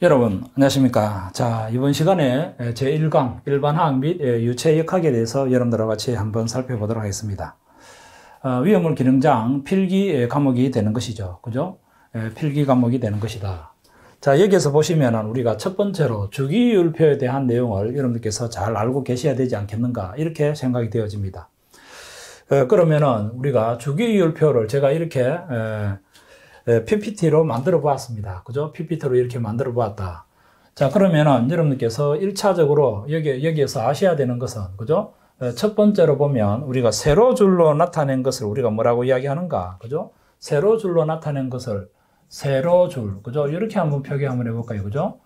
여러분 안녕하십니까 자 이번 시간에 제1강 일반화학및 유체역학에 대해서 여러분들과 같이 한번 살펴보도록 하겠습니다 어, 위험물 기능장 필기 과목이 되는 것이죠 그죠 예, 필기 과목이 되는 것이다 자 여기에서 보시면 우리가 첫 번째로 주기율표에 대한 내용을 여러분들께서 잘 알고 계셔야 되지 않겠는가 이렇게 생각이 되어집니다 어, 그러면은 우리가 주기율표를 제가 이렇게 예, PPT로 만들어 보았습니다. 그죠? PPT로 이렇게 만들어 보았다. 자, 그러면은 여러분께서 1차적으로 여기, 여기에서 아셔야 되는 것은, 그죠? 예, 첫 번째로 보면 우리가 세로 줄로 나타낸 것을 우리가 뭐라고 이야기하는가? 그죠? 세로 줄로 나타낸 것을 세로 줄. 그죠? 이렇게 한번 표기 한번 해볼까요? 그죠?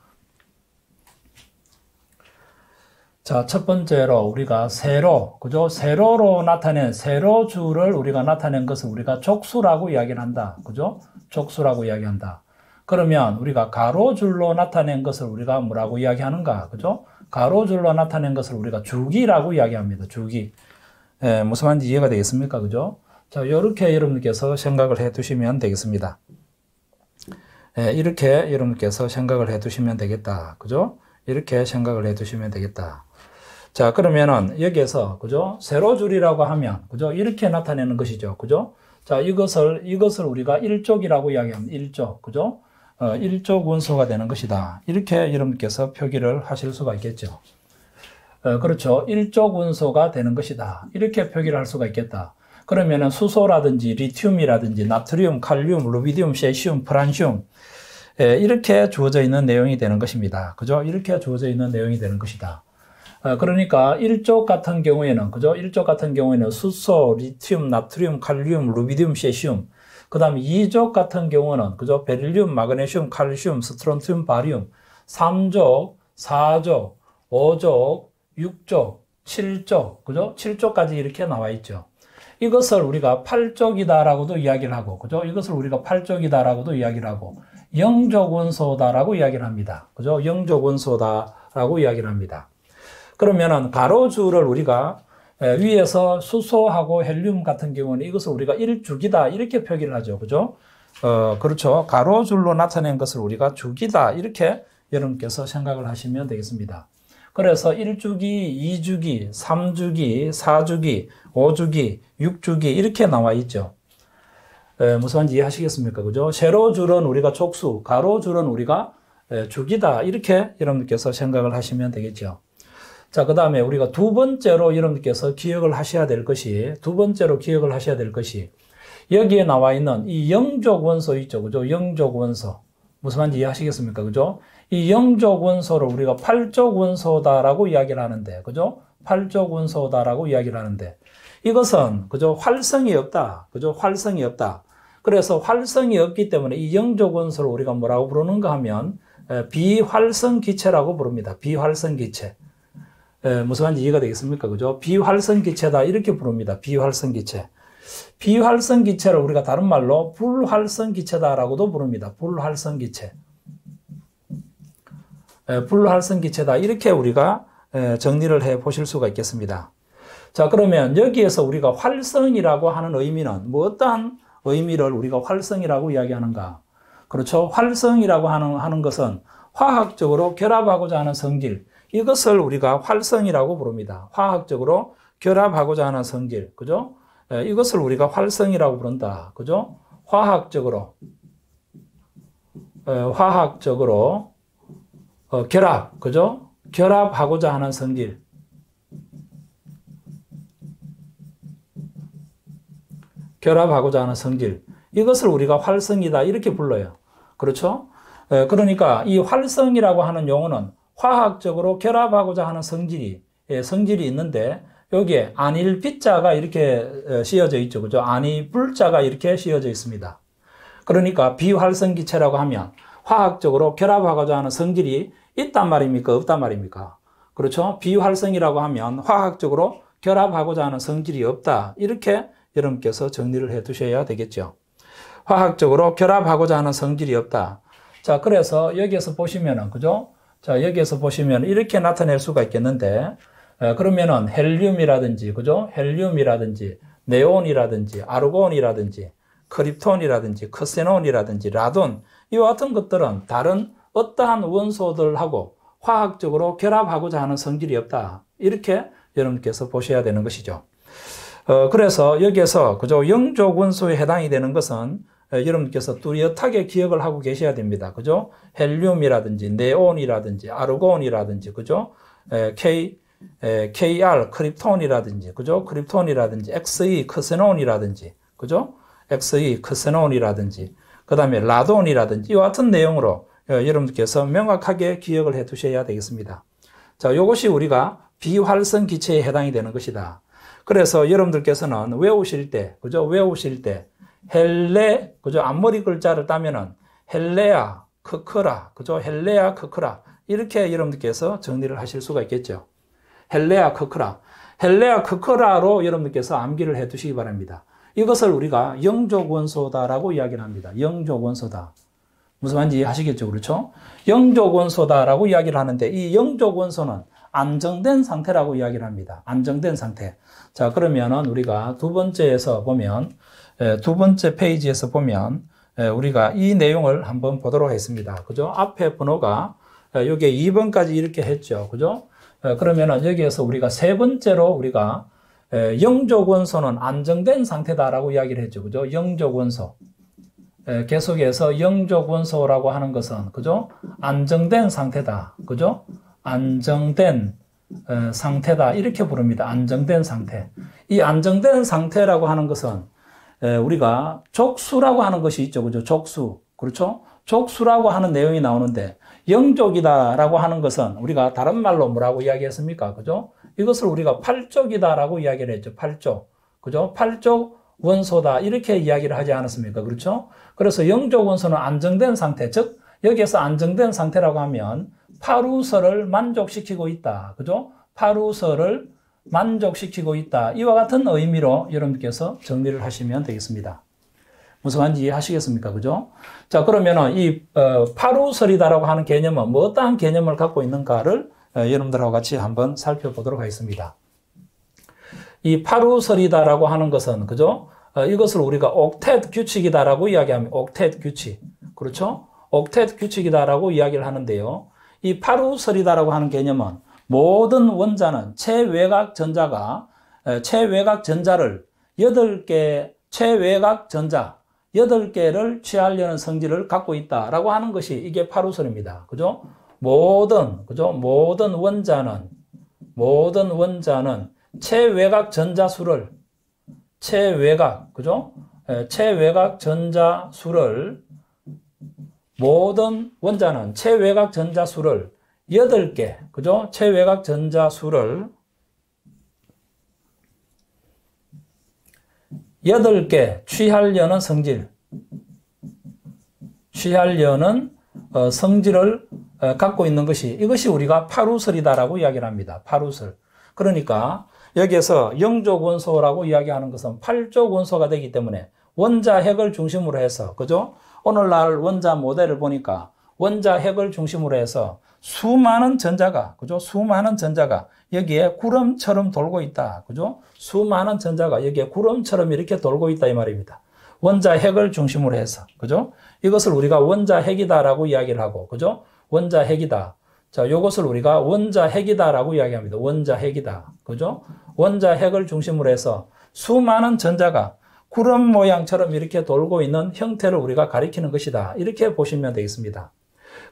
자, 첫 번째로 우리가 세로, 그죠? 세로로 나타낸 세로줄을 우리가 나타낸 것을 우리가 족수라고 이야기 한다. 그죠? 족수라고 이야기한다. 그러면 우리가 가로줄로 나타낸 것을 우리가 뭐라고 이야기하는가? 그죠? 가로줄로 나타낸 것을 우리가 주기라고 이야기합니다. 주기. 예, 무슨 말인지 이해가 되겠습니까? 그죠? 자, 이렇게 여러분께서 생각을 해 두시면 되겠습니다. 예, 이렇게 여러분께서 생각을 해 두시면 되겠다. 그죠? 이렇게 생각을 해 두시면 되겠다. 자, 그러면은 여기에서 그죠? 세로줄이라고 하면 그죠? 이렇게 나타내는 것이죠. 그죠? 자, 이것을 이것을 우리가 일족이라고 이야기하면다 일족. 그죠? 어, 일족 원소가 되는 것이다. 이렇게 여러분께서 표기를 하실 수가 있겠죠. 어, 그렇죠. 일족 원소가 되는 것이다. 이렇게 표기를 할 수가 있겠다. 그러면은 수소라든지 리튬이라든지 나트륨, 칼륨, 루비디움, 세슘, 프란슘 예, 이렇게 주어져 있는 내용이 되는 것입니다. 그죠? 이렇게 주어져 있는 내용이 되는 것이다. 아, 그러니까 1족 같은 경우에는 그죠? 1족 같은 경우에는 수소, 리튬, 나트륨, 칼륨, 루비디움, 세슘. 그다음에 이족 같은 경우는 그죠? 베릴륨, 마그네슘, 칼슘, 스트론튬, 바리움. 삼족4족5족6족7족 그죠? 7족까지 이렇게 나와 있죠. 이것을 우리가 8족이다라고도 이야기를 하고, 그죠? 이것을 우리가 8족이다라고도 이야기를 하고, 영족원소다라고 이야기를 합니다. 그죠? 영족원소다라고 이야기를 합니다. 그러면은 가로주를 우리가 예, 위에서 수소하고 헬륨 같은 경우는 이것을 우리가 1주기다 이렇게 표기를 하죠. 그죠? 어, 그렇죠. 가로줄로 나타낸 것을 우리가 주기다 이렇게 여러분께서 생각을 하시면 되겠습니다. 그래서 1주기, 2주기, 3주기, 4주기, 5주기, 6주기 이렇게 나와 있죠. 에, 예, 무슨 말인지 이해하시겠습니까? 그죠? 세로줄은 우리가 촉수, 가로줄은 우리가 주기다 예, 이렇게 여러분께서 생각을 하시면 되겠죠. 자, 그 다음에 우리가 두 번째로 여러분께서 기억을 하셔야 될 것이, 두 번째로 기억을 하셔야 될 것이, 여기에 나와 있는 이 영적 원소 있죠. 그죠? 영적 원소. 무슨 말인지 이해하시겠습니까? 그죠? 이 영적 원소를 우리가 팔적 원소다라고 이야기를 하는데, 그죠? 팔적 원소다라고 이야기를 하는데, 이것은, 그죠? 활성이 없다. 그죠? 활성이 없다. 그래서 활성이 없기 때문에 이 영적 원소를 우리가 뭐라고 부르는가 하면, 비활성 기체라고 부릅니다. 비활성 기체. 에, 예, 무슨 말인지 이해가 되겠습니까? 그죠? 비활성 기체다. 이렇게 부릅니다. 비활성 기체. 비활성 기체를 우리가 다른 말로 불활성 기체다라고도 부릅니다. 불활성 기체. 에, 예, 불활성 기체다. 이렇게 우리가 에, 예, 정리를 해 보실 수가 있겠습니다. 자, 그러면 여기에서 우리가 활성이라고 하는 의미는 뭐 어떠한 의미를 우리가 활성이라고 이야기하는가? 그렇죠. 활성이라고 하는, 하는 것은 화학적으로 결합하고자 하는 성질, 이것을 우리가 활성이라고 부릅니다. 화학적으로 결합하고자 하는 성질, 그죠? 예, 이것을 우리가 활성이라고 부른다, 그죠? 화학적으로 예, 화학적으로 어, 결합, 그죠? 결합하고자 하는 성질. 결합하고자 하는 성질. 이것을 우리가 활성이다 이렇게 불러요. 그렇죠? 예, 그러니까 이 활성이라고 하는 용어는 화학적으로 결합하고자 하는 성질이 예, 성질이 있는데 여기에 안일 빛자가 이렇게 어, 씌어져 있죠. 그죠? 안이 불자가 이렇게 씌어져 있습니다. 그러니까 비활성기체라고 하면 화학적으로 결합하고자 하는 성질이 있단 말입니까? 없단 말입니까? 그렇죠? 비활성이라고 하면 화학적으로 결합하고자 하는 성질이 없다. 이렇게 여러분께서 정리를 해 두셔야 되겠죠. 화학적으로 결합하고자 하는 성질이 없다. 자, 그래서 여기에서 보시면은, 그죠? 자, 여기에서 보시면 이렇게 나타낼 수가 있겠는데, 어, 그러면은 헬륨이라든지, 그죠? 헬륨이라든지, 네온이라든지, 아르곤이라든지, 크립톤이라든지, 크세논이라든지, 라돈, 이와 같은 것들은 다른 어떠한 원소들하고 화학적으로 결합하고자 하는 성질이 없다. 이렇게 여러분께서 보셔야 되는 것이죠. 어, 그래서 여기에서 그저 영조 원소에 해당이 되는 것은 어, 여러분께서 뚜렷하게 기억을 하고 계셔야 됩니다. 그죠? 헬륨이라든지 네온이라든지 아르곤이라든지 그죠? K KR 크립톤이라든지 그죠? 크립톤이라든지 XE 크세논이라든지 그죠? XE 크세논이라든지 그다음에 라돈이라든지 이와 같은 내용으로 어, 여러분께서 명확하게 기억을 해 두셔야 되겠습니다. 자, 이것이 우리가 비활성 기체에 해당이 되는 것이다. 그래서 여러분들께서는 외우실 때, 그죠? 외우실 때 헬레, 그죠? 앞머리 글자를 따면은 헬레아, 크크라, 그죠? 헬레아, 크크라. 이렇게 여러분들께서 정리를 하실 수가 있겠죠. 헬레아, 크크라. 헬레아, 크크라로 여러분들께서 암기를 해 두시기 바랍니다. 이것을 우리가 영적 원소다라고 이야기를 합니다. 영적 원소다. 무슨 말인지 이해하시겠죠? 그렇죠? 영적 원소다라고 이야기를 하는데 이 영적 원소는 안정된 상태라고 이야기를 합니다. 안정된 상태. 자, 그러면은 우리가 두 번째에서 보면 예, 두 번째 페이지에서 보면 예, 우리가 이 내용을 한번 보도록 했습니다. 그죠? 앞에 번호가 여기에 예, 2번까지 이렇게 했죠. 그죠? 그러면 여기에서 우리가 세 번째로 우리가 영조권서는 안정된 상태다라고 이야기를 했죠. 그죠? 영조권서 계속해서 영조권서라고 하는 것은 그죠? 안정된 상태다. 그죠? 안정된 어, 상태다. 이렇게 부릅니다. 안정된 상태. 이 안정된 상태라고 하는 것은 우리가 족수라고 하는 것이 있죠. 그죠? 족수. 그렇죠? 족수라고 하는 내용이 나오는데 영족이다라고 하는 것은 우리가 다른 말로 뭐라고 이야기했습니까? 그죠? 이것을 우리가 팔족이다라고 이야기를 했죠. 팔족. 그죠? 팔족 원소다. 이렇게 이야기를 하지 않았습니까? 그렇죠? 그래서 영족 원소는 안정된 상태, 즉 여기에서 안정된 상태라고 하면 파루서를 만족시키고 있다. 그죠? 파루서를 만족시키고 있다. 이와 같은 의미로 여러분께서 정리를 하시면 되겠습니다. 무슨 말인지 이해하시겠습니까? 그죠? 자, 그러면이 어, 파루설이다라고 하는 개념은 뭐 어떠한 개념을 갖고 있는가를 어, 여러분들하고 같이 한번 살펴보도록 하겠습니다. 이 파루설이다라고 하는 것은 그죠? 어, 이것을 우리가 옥텟 규칙이다라고 이야기하면 옥텟 규칙. 그렇죠? 옥텟 규칙이다라고 이야기를 하는데요. 이 파루설이다라고 하는 개념은 모든 원자는 최외각 전자가 최외각 전자를 8개 최외곽 전자 8개를 취하려는 성질을 갖고 있다라고 하는 것이 이게 파루선입니다. 그죠? 모든 그죠? 모든 원자는 모든 원자는 최외곽 전자수를 최외곽 그죠? 최외곽 전자수를 모든 원자는 최외곽 전자수를 여덟 개, 그죠? 최외각 전자수를 여덟 개 취하려는 성질, 취하려는 어, 성질을 어, 갖고 있는 것이 이것이 우리가 파루설이다라고 이야기를 합니다. 파루설. 그러니까 여기에서 영조 원소라고 이야기하는 것은 팔조 원소가 되기 때문에 원자 핵을 중심으로 해서 그죠? 오늘날 원자 모델을 보니까 원자 핵을 중심으로 해서 수많은 전자가, 그죠? 수많은 전자가 여기에 구름처럼 돌고 있다. 그죠? 수많은 전자가 여기에 구름처럼 이렇게 돌고 있다. 이 말입니다. 원자 핵을 중심으로 해서. 그죠? 이것을 우리가 원자 핵이다라고 이야기를 하고. 그죠? 원자 핵이다. 자, 요것을 우리가 원자 핵이다라고 이야기합니다. 원자 핵이다. 그죠? 원자 핵을 중심으로 해서 수많은 전자가 구름 모양처럼 이렇게 돌고 있는 형태를 우리가 가리키는 것이다. 이렇게 보시면 되겠습니다.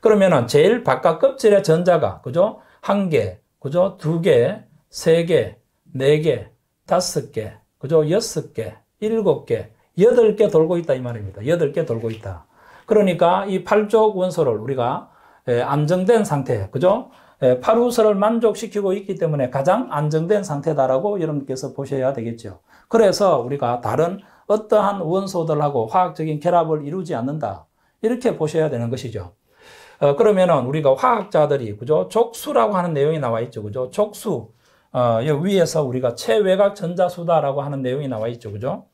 그러면은 제일 바깥 껍질의 전자가 그죠? 한 개, 그죠? 두 개, 세 개, 네 개, 다섯 개, 그죠? 여섯 개, 일곱 개, 여덟 개 돌고 있다 이 말입니다. 여덟 개 돌고 있다. 그러니까 이 팔족 원소를 우리가 안정된 상태, 그죠? 팔우소를 만족시키고 있기 때문에 가장 안정된 상태다라고 여러분께서 보셔야 되겠죠. 그래서 우리가 다른 어떠한 원소들하고 화학적인 결합을 이루지 않는다. 이렇게 보셔야 되는 것이죠. 어, 그러면은 우리가 화학자들이 그죠? 족수라고 하는 내용이 나와 있죠. 그죠? 족수. 어, 위에서 우리가 체외각 전자수다라고 하는 내용이 나와 있죠. 그죠?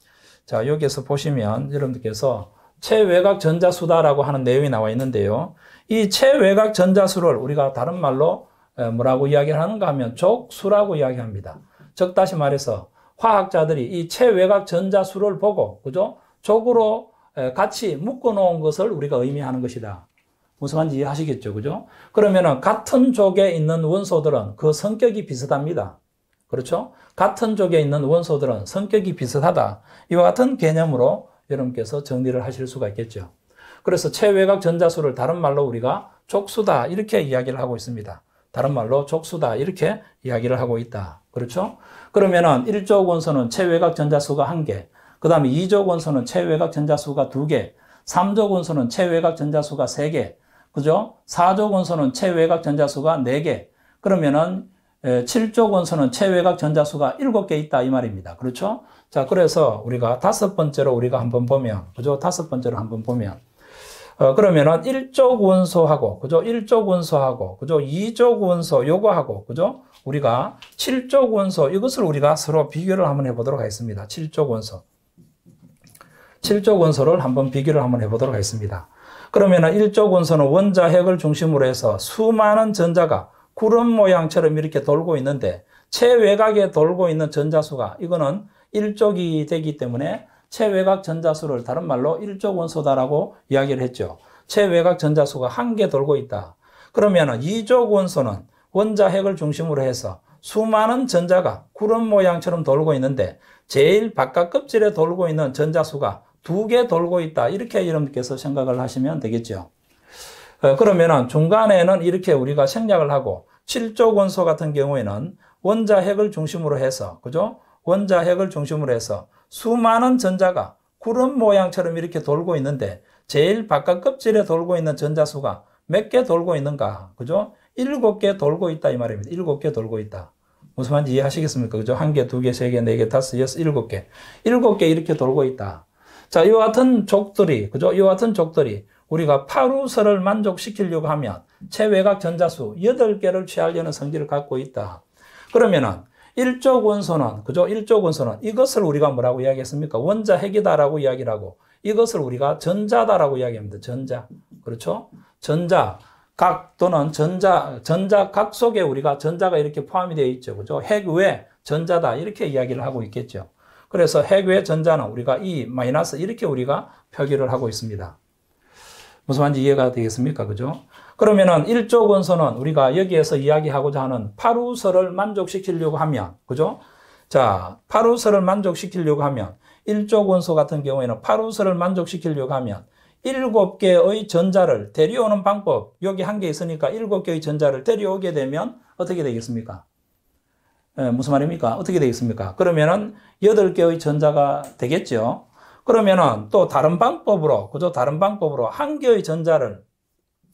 자, 여기에서 보시면 여러분들께서 체외각 전자수다라고 하는 내용이 나와 있는데요. 이 체외각 전자수를 우리가 다른 말로 어, 뭐라고 이야기를 하는가 하면 족수라고 이야기합니다. 즉 다시 말해서 화학자들이 이 체외각 전자수를 보고 그죠? 족으로 같이 묶어 놓은 것을 우리가 의미하는 것이다. 무슨 말인지 이해하시겠죠? 그죠? 그러면은 같은 족에 있는 원소들은 그 성격이 비슷합니다. 그렇죠? 같은 족에 있는 원소들은 성격이 비슷하다. 이와 같은 개념으로 여러분께서 정리를 하실 수가 있겠죠. 그래서 체외각 전자수를 다른 말로 우리가 족수다 이렇게 이야기를 하고 있습니다. 다른 말로 족수다 이렇게 이야기를 하고 있다. 그렇죠? 그러면은 1조 원소는 체외각 전자수가 1개, 그 다음에 2조 원소는 체외각 전자수가 2개, 3조 원소는 체외각 전자수가 3개, 그죠? 4조 원소는 체외곽 전자수가 4개. 그러면은 7조 원소는 체외곽 전자수가 7개 있다 이 말입니다. 그렇죠? 자, 그래서 우리가 다섯 번째로 우리가 한번 보면 그죠? 다섯 번째로 한번 보면 어, 그러면은 1조 원소하고, 그죠? 1조 원소하고, 그죠? 2조 원소 요거하고, 그죠? 우리가 7조 원소 이것을 우리가 서로 비교를 한번 해보도록 하겠습니다. 7조 원소. 7조 원소를 한번 비교를 한번 해보도록 하겠습니다. 그러면은 일조 원소는 원자 핵을 중심으로 해서 수많은 전자가 구름 모양처럼 이렇게 돌고 있는데 최외곽에 돌고 있는 전자수가 이거는 일족이 되기 때문에 최외곽 전자수를 다른 말로 일족 원소다라고 이야기를 했죠. 최외곽 전자수가 한 개 돌고 있다. 그러면은 이족 원소는 원자 핵을 중심으로 해서 수많은 전자가 구름 모양처럼 돌고 있는데 제일 바깥 껍질에 돌고 있는 전자수가 두개 돌고 있다. 이렇게 여러분께서 생각을 하시면 되겠죠. 어, 그러면 중간에는 이렇게 우리가 생략을 하고 7조 원소 같은 경우에는 원자 핵을 중심으로 해서 그죠? 원자 핵을 중심으로 해서 수많은 전자가 구름 모양처럼 이렇게 돌고 있는데 제일 바깥 껍질에 돌고 있는 전자수가 몇 개 돌고 있는가? 그죠? 일곱 개 돌고 있다 이 말입니다. 일곱 개 돌고 있다. 무슨 말인지 이해하시겠습니까? 그죠? 한 개, 두 개, 세 개, 네 개, 다섯, 여섯, 일곱 개. 일곱 개 이렇게 돌고 있다. 자, 이와 같은 족들이, 그죠? 이와 같은 족들이 우리가 파루서를 만족시키려고 하면 체외각 전자수 8개를 취하려는 성질을 갖고 있다. 그러면은 1조 원소는, 그죠? 1조 원소는 이것을 우리가 뭐라고 이야기했습니까? 원자 핵이다라고 이야기하고 를 이것을 우리가 전자다라고 이야기합니다. 전자. 그렇죠? 전자. 각 또는 전자, 전자각 속에 우리가 전자가 이렇게 포함이 되어 있죠. 그죠? 핵 외 전자다. 이렇게 이야기를 하고 있겠죠. 그래서 핵외 전자는 우리가 E 마이너스 이렇게 우리가 표기를 하고 있습니다. 무슨 말인지 이해가 되겠습니까? 그죠? 그러면은 1조 원소는 우리가 여기에서 이야기하고자 하는 파루설을 만족시키려고 하면, 그죠? 자, 파루설을 만족시키려고 하면, 1조 원소 같은 경우에는 파루설을 만족시키려고 하면, 7개의 전자를 데려오는 방법, 여기 한 개 있으니까 7개의 전자를 데려오게 되면 어떻게 되겠습니까? 예, 무슨 말입니까? 어떻게 되겠습니까? 그러면은 8개의 전자가 되겠죠. 그러면은 또 다른 방법으로, 그저 다른 방법으로 한 개의 전자를,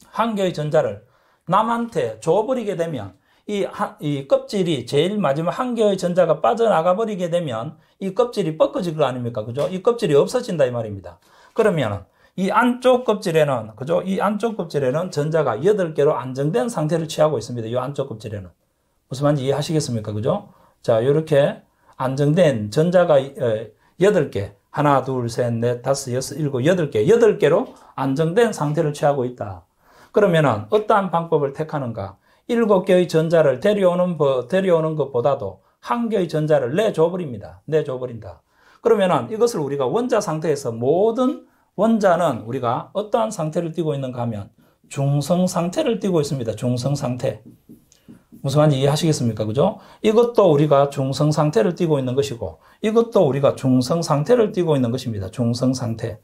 한 개의 전자를 남한테 줘버리게 되면 이, 이 껍질이 제일 마지막 한 개의 전자가 빠져나가 버리게 되면 이 껍질이 벗겨질 거 아닙니까? 그죠? 이 껍질이 없어진다 이 말입니다. 그러면은 이 안쪽 껍질에는, 그죠? 이 안쪽 껍질에는 전자가 8개로 안정된 상태를 취하고 있습니다. 이 안쪽 껍질에는. 무슨 말인지 이해하시겠습니까? 그죠? 자, 요렇게 안정된 전자가 8개, 어, 하나, 둘, 셋, 넷, 다섯, 여섯, 일곱, 여덟 개, 여덟 개로 안정된 상태를 취하고 있다. 그러면은 어떠한 방법을 택하는가? 일곱 개의 전자를 데려오는, 데려오는 것보다도 한 개의 전자를 내줘버립니다. 내줘버린다. 그러면은 이것을 우리가 원자 상태에서 모든 원자는 우리가 어떠한 상태를 띠고 있는가 하면 중성 상태를 띠고 있습니다. 중성 상태. 무슨 말인지 이해하시겠습니까? 그죠? 이것도 우리가 중성 상태를 띠고 있는 것이고, 이것도 우리가 중성 상태를 띠고 있는 것입니다. 중성 상태.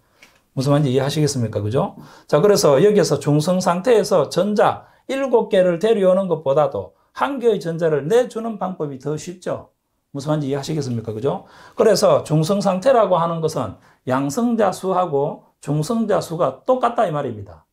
무슨 말인지 이해하시겠습니까? 그죠? 자, 그래서 여기에서 중성 상태에서 전자 7개를 데려오는 것보다도 한 개의 전자를 내주는 방법이 더 쉽죠? 무슨 말인지 이해하시겠습니까? 그죠? 그래서 중성 상태라고 하는 것은 양성자 수하고 중성자 수가 똑같다 이 말입니다.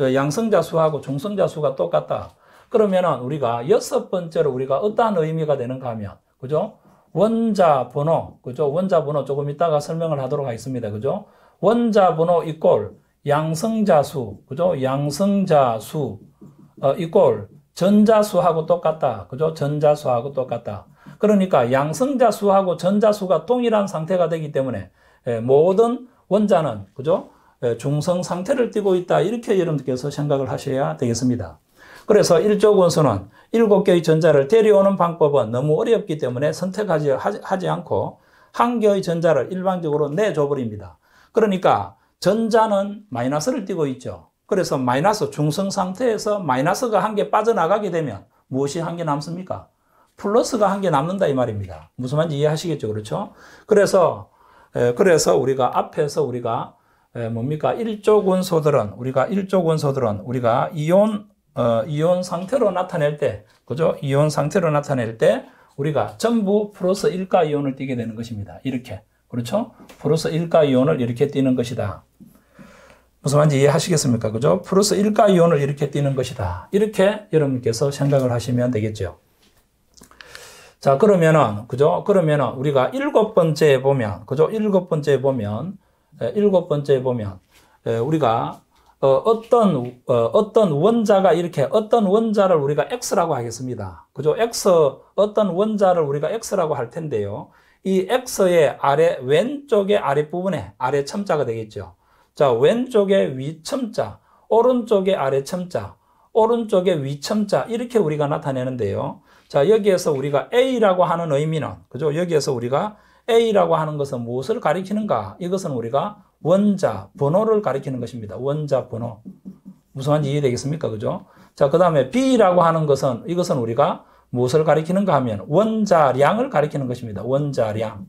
어, 양성자 수하고 중성자 수가 똑같다. 그러면은 우리가 여섯 번째로 우리가 어떠한 의미가 되는가 하면, 그죠? 원자 번호, 그죠? 원자 번호 조금 이따가 설명을 하도록 하겠습니다. 그죠? 원자 번호 이꼴 양성자 수, 그죠? 양성자 수, 어, 이꼴 전자 수하고 똑같다. 그죠? 전자 수하고 똑같다. 그러니까 양성자 수하고 전자 수가 동일한 상태가 되기 때문에 예, 모든 원자는, 그죠? 예, 중성 상태를 띠고 있다. 이렇게 여러분께서 생각을 하셔야 되겠습니다. 그래서 1조 원수는 7개의 전자를 데려오는 방법은 너무 어렵기 때문에 선택하지 하지 않고 한 개의 전자를 일방적으로 내줘버립니다. 그러니까 전자는 마이너스를 띄고 있죠. 그래서 마이너스 중성 상태에서 마이너스가 한 개 빠져나가게 되면 무엇이 한 개 남습니까? 플러스가 한 개 남는다 이 말입니다. 무슨 말인지 이해하시겠죠. 그렇죠? 그래서 그래서 우리가 앞에서 우리가 뭡니까? 1조 원소들은 우리가 1조 원소들은 우리가 이온 어, 이온 상태로 나타낼 때, 그죠? 이온 상태로 나타낼 때 우리가 전부 플러스 1가 이온을 띄게 되는 것입니다. 이렇게. 그렇죠? 플러스 1가 이온을 이렇게 띄는 것이다. 무슨 말인지 이해하시겠습니까? 그죠? 플러스 1가 이온을 이렇게 띄는 것이다. 이렇게 여러분께서 생각을 하시면 되겠죠. 자, 그러면은, 그죠? 그러면은 우리가 일곱 번째에 보면, 그죠? 일곱 번째에 보면, 일곱 번째에 보면, 우리가 어, 떤 어, 떤 원자가 이렇게 어떤 원자를 우리가 x라고 하겠습니다. 그죠? x 어떤 원자를 우리가 x라고 할 텐데요. 이 x의 아래 왼쪽의 아랫부분에 아래 첨자가 되겠죠. 자, 왼쪽에 위 첨자, 오른쪽에 아래 첨자, 오른쪽에 위 첨자 이렇게 우리가 나타내는데요. 자, 여기에서 우리가 a라고 하는 의미는 그죠? 여기에서 우리가 a라고 하는 것은 무엇을 가리키는가? 이것은 우리가 원자, 번호를 가리키는 것입니다. 원자, 번호. 무슨 말인지 이해되겠습니까? 그죠? 자, 그 다음에 B라고 하는 것은 이것은 우리가 무엇을 가리키는가 하면 원자량을 가리키는 것입니다. 원자량.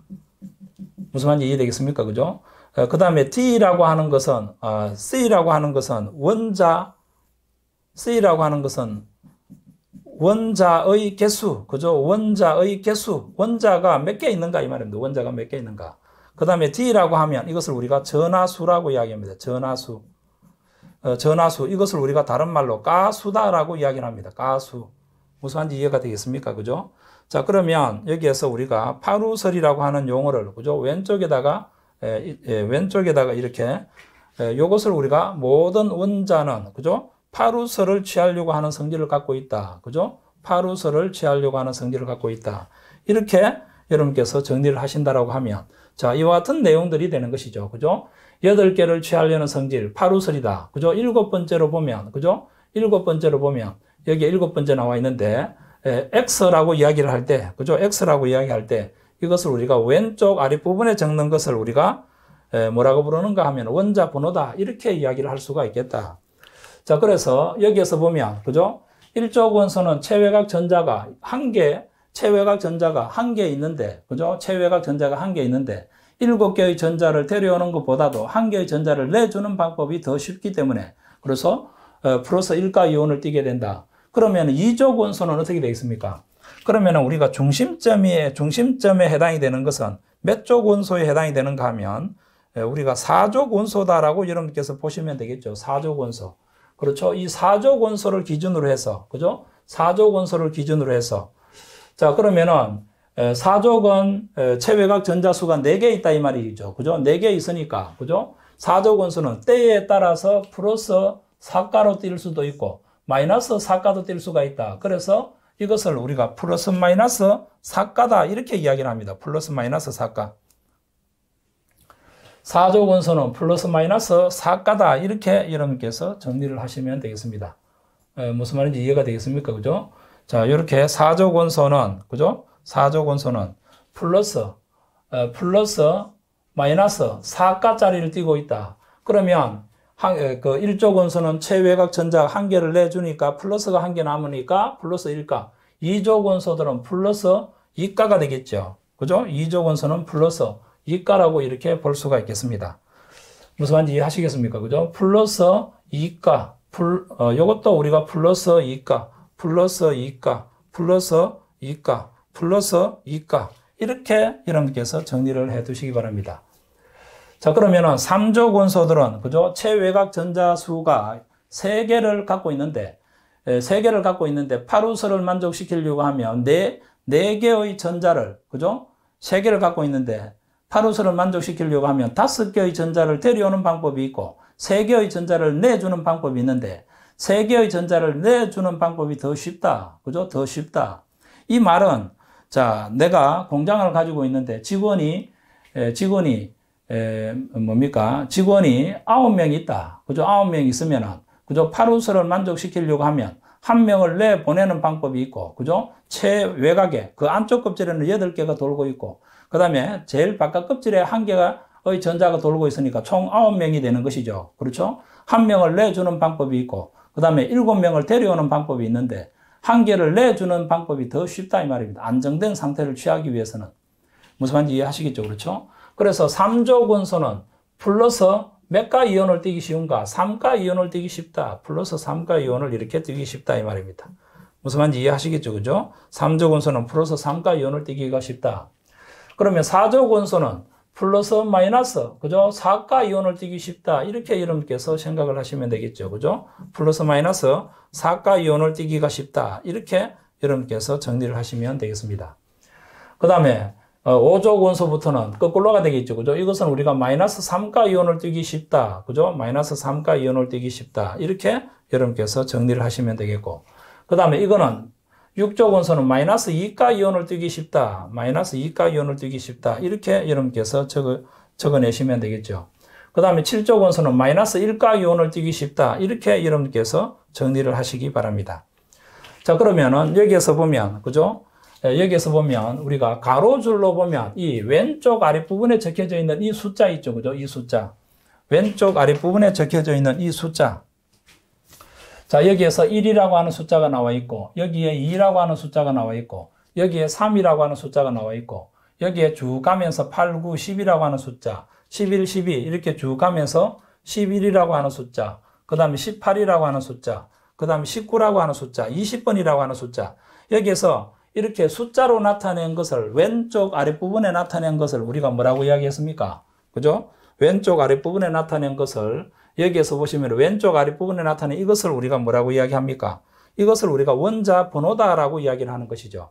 무슨 말인지 이해되겠습니까? 그죠? 어, 그 다음에 T라고 하는 것은, 어, C라고 하는 것은 원자, C라고 하는 것은 원자의 개수, 그죠? 원자의 개수. 원자가 몇 개 있는가 이 말입니다. 원자가 몇 개 있는가. 그 다음에 D라고 하면 이것을 우리가 전하수라고 이야기합니다. 전하수. 어, 전하수. 이것을 우리가 다른 말로 가수다라고 이야기를 합니다. 가수. 무슨 말인지 이해가 되겠습니까? 그죠? 자, 그러면 여기에서 우리가 파루설이라고 하는 용어를, 그죠? 왼쪽에다가, 에, 에, 왼쪽에다가 이렇게, 에, 요것을 우리가 모든 원자는, 그죠? 파루설을 취하려고 하는 성질을 갖고 있다. 그죠? 파루설을 취하려고 하는 성질을 갖고 있다. 이렇게 여러분께서 정리를 하신다라고 하면, 자, 이와 같은 내용들이 되는 것이죠. 그죠? 여덟 개를 취하려는 성질, 파루설이다. 그죠? 일곱 번째로 보면, 그죠? 일곱 번째로 보면, 여기에 일곱 번째 나와 있는데, 엑스라고 이야기를 할 때, 그죠? 엑스라고 이야기할 때, 이것을 우리가 왼쪽 아랫부분에 적는 것을 우리가 에, 뭐라고 부르는가 하면 원자 번호다. 이렇게 이야기를 할 수가 있겠다. 자, 그래서 여기에서 보면, 그죠? 일쪽 원소는 체외각 전자가 한 개, 체외각 전자가 한 개 있는데, 그죠? 체외각 전자가 한 개 있는데, 일곱 개의 전자를 데려오는 것보다도 한 개의 전자를 내주는 방법이 더 쉽기 때문에 그래서 어, 플러스 1가 이온을 띠게 된다. 그러면 2조 원소는 어떻게 되겠습니까? 그러면 우리가 중심점에 중심점에 해당이 되는 것은 몇 조 원소에 해당이 되는가 하면 우리가 4조 원소다라고 여러분께서 보시면 되겠죠. 4조 원소. 그렇죠? 이 4조 원소를 기준으로 해서 그죠? 4조 원소를 기준으로 해서 자, 그러면은 사조건 체외각 전자수가 4개 있다 이 말이죠. 그죠? 4개 있으니까. 그죠? 4조 건수는 때에 따라서 플러스 4가로 뛸 수도 있고 마이너스 4가도 뛸 수가 있다. 그래서 이것을 우리가 플러스 마이너스 4가다 이렇게 이야기를 합니다. 플러스 마이너스 4가. 4조 건수는 플러스 마이너스 4가다 이렇게 여러분께서 정리를 하시면 되겠습니다. 에, 무슨 말인지 이해가 되겠습니까? 그죠? 자, 이렇게 4조 건수는 그죠? 4조 권소는 플러스 어, 플러스 마이너스 4가짜리를 띄고 있다. 그러면 한, 그 1조 권소는 최외곽 전자가 한 개를 내주니까 플러스가 한 개 남으니까 플러스 1가. 2조 권소들은 플러스 2가가 되겠죠. 그죠? 2조 권소는 플러스 2가라고 이렇게 볼 수가 있겠습니다. 무슨 말인지 이해하시겠습니까? 그죠? 플러스 2가. 플, 어, 요것도 우리가 플러스 2가, 플러스 2가, 플러스 2가, 플러스 이가 이렇게 여러분께서 정리를 해 두시기 바랍니다. 자, 그러면은 3조 군소들은 그죠? 최외곽 전자수가 3개를 갖고 있는데 3개를 갖고 있는데 파루스를 만족시키려고 하면 4, 4개의 전자를 그죠? 3개를 갖고 있는데 파루스를 만족시키려고 하면 5개의 전자를 데려오는 방법이 있고 3개의 전자를 내주는 방법이 있는데 3개의 전자를 내주는 방법이 더 쉽다. 그죠? 더 쉽다. 이 말은 자, 내가 공장을 가지고 있는데 직원이, 직원이, 뭡니까? 직원이 아홉 명이 있다. 그죠? 아홉 명이 있으면 그죠? 파루스를 만족시키려고 하면 한 명을 내 보내는 방법이 있고, 그죠? 최외곽에 그 안쪽 껍질에는 여덟 개가 돌고 있고, 그 다음에 제일 바깥 껍질에 한 개가 의 전자가 돌고 있으니까 총 아홉 명이 되는 것이죠. 그렇죠? 한 명을 내주는 방법이 있고, 그 다음에 일곱 명을 데려오는 방법이 있는데, 한계를 내주는 방법이 더 쉽다 이 말입니다. 안정된 상태를 취하기 위해서는. 무슨 말인지 이해하시겠죠? 그렇죠? 그래서 3조 군소는 플러스 몇가 이온을 띄기 쉬운가? 3가 이온을 띄기 쉽다. 플러스 3가 이온을 이렇게 띄기 쉽다 이 말입니다. 무슨 말인지 이해하시겠죠? 그죠? 3조 군소는 플러스 3가 이온을 띄기가 쉽다. 그러면 4조 군소는 플러스 마이너스, 그죠? 사가 이온을 띄기 쉽다. 이렇게 여러분께서 생각을 하시면 되겠죠. 그죠? 플러스 마이너스 사가 이온을 띄기가 쉽다. 이렇게 여러분께서 정리를 하시면 되겠습니다. 그 다음에 5조 어, 원소부터는 거꾸로가 되겠죠. 그죠? 이것은 우리가 마이너스 3가 이온을 띄기 쉽다. 그죠? 마이너스 3가 이온을 띄기 쉽다. 이렇게 여러분께서 정리를 하시면 되겠고. 그 다음에 이거는 6조 원선은 마이너스 2가 이온을 뛰기 쉽다. 마이너스 2가 이온을 뛰기 쉽다. 이렇게 여러분께서 적어, 적어내시면 되겠죠. 그 다음에 7조 원선은 마이너스 1가 이온을 뛰기 쉽다. 이렇게 여러분께서 정리를 하시기 바랍니다. 자, 그러면은 여기에서 보면, 그죠? 예, 여기에서 보면 우리가 가로줄로 보면 이 왼쪽 아랫부분에 적혀져 있는 이 숫자 있죠. 그죠? 이 숫자. 왼쪽 아랫부분에 적혀져 있는 이 숫자. 자, 여기에서 1이라고 하는 숫자가 나와 있고, 여기에 2라고 하는 숫자가 나와 있고, 여기에 3이라고 하는 숫자가 나와 있고, 여기에 쭉 가면서 8, 9, 10이라고 하는 숫자, 11, 12 이렇게 쭉 가면서 11이라고 하는 숫자, 그 다음에 18이라고 하는 숫자, 그 다음에 19라고 하는 숫자, 20번이라고 하는 숫자. 여기에서 이렇게 숫자로 나타낸 것을 왼쪽 아랫부분에 나타낸 것을 우리가 뭐라고 이야기했습니까? 그죠? 왼쪽 아랫부분에 나타낸 것을 여기에서 보시면 왼쪽 아랫부분에 나타난 이것을 우리가 뭐라고 이야기합니까? 이것을 우리가 원자 번호다라고 이야기를 하는 것이죠.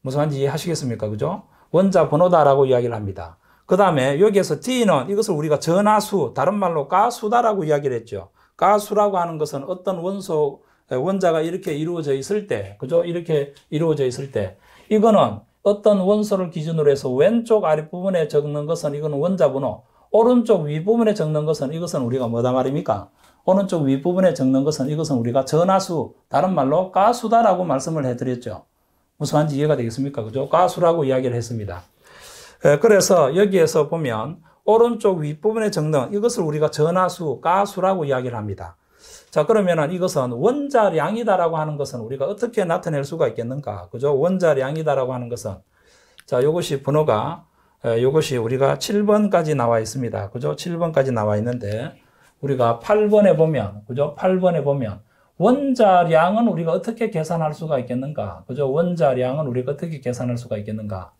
무슨 말인지 이해하시겠습니까? 그죠? 원자 번호다라고 이야기를 합니다. 그 다음에 여기에서 D는 이것을 우리가 전하수, 다른 말로 가수다라고 이야기를 했죠. 가수라고 하는 것은 어떤 원소, 원자가 이렇게 이루어져 있을 때, 그죠? 이렇게 이루어져 있을 때, 이거는 어떤 원소를 기준으로 해서 왼쪽 아랫부분에 적는 것은 이거는 원자 번호, 오른쪽 윗부분에 적는 것은 이것은 우리가 뭐다 말입니까? 오른쪽 윗부분에 적는 것은 이것은 우리가 전하수, 다른 말로 가수다라고 말씀을 해드렸죠. 무슨 말인지 이해가 되겠습니까? 그죠? 가수라고 이야기를 했습니다. 그래서 여기에서 보면 오른쪽 윗부분에 적는 이것을 우리가 전하수, 가수라고 이야기를 합니다. 자, 그러면은 이것은 원자량이다라고 하는 것은 우리가 어떻게 나타낼 수가 있겠는가? 그죠? 원자량이다라고 하는 것은 자, 이것이 번호가 이것이 우리가 7번까지 나와 있습니다. 그죠? 7번까지 나와 있는데 우리가 8번에 보면 그죠? 8번에 보면 원자량은 우리가 어떻게 계산할 수가 있겠는가? 그죠? 원자량은 우리가 어떻게 계산할 수가 있겠는가?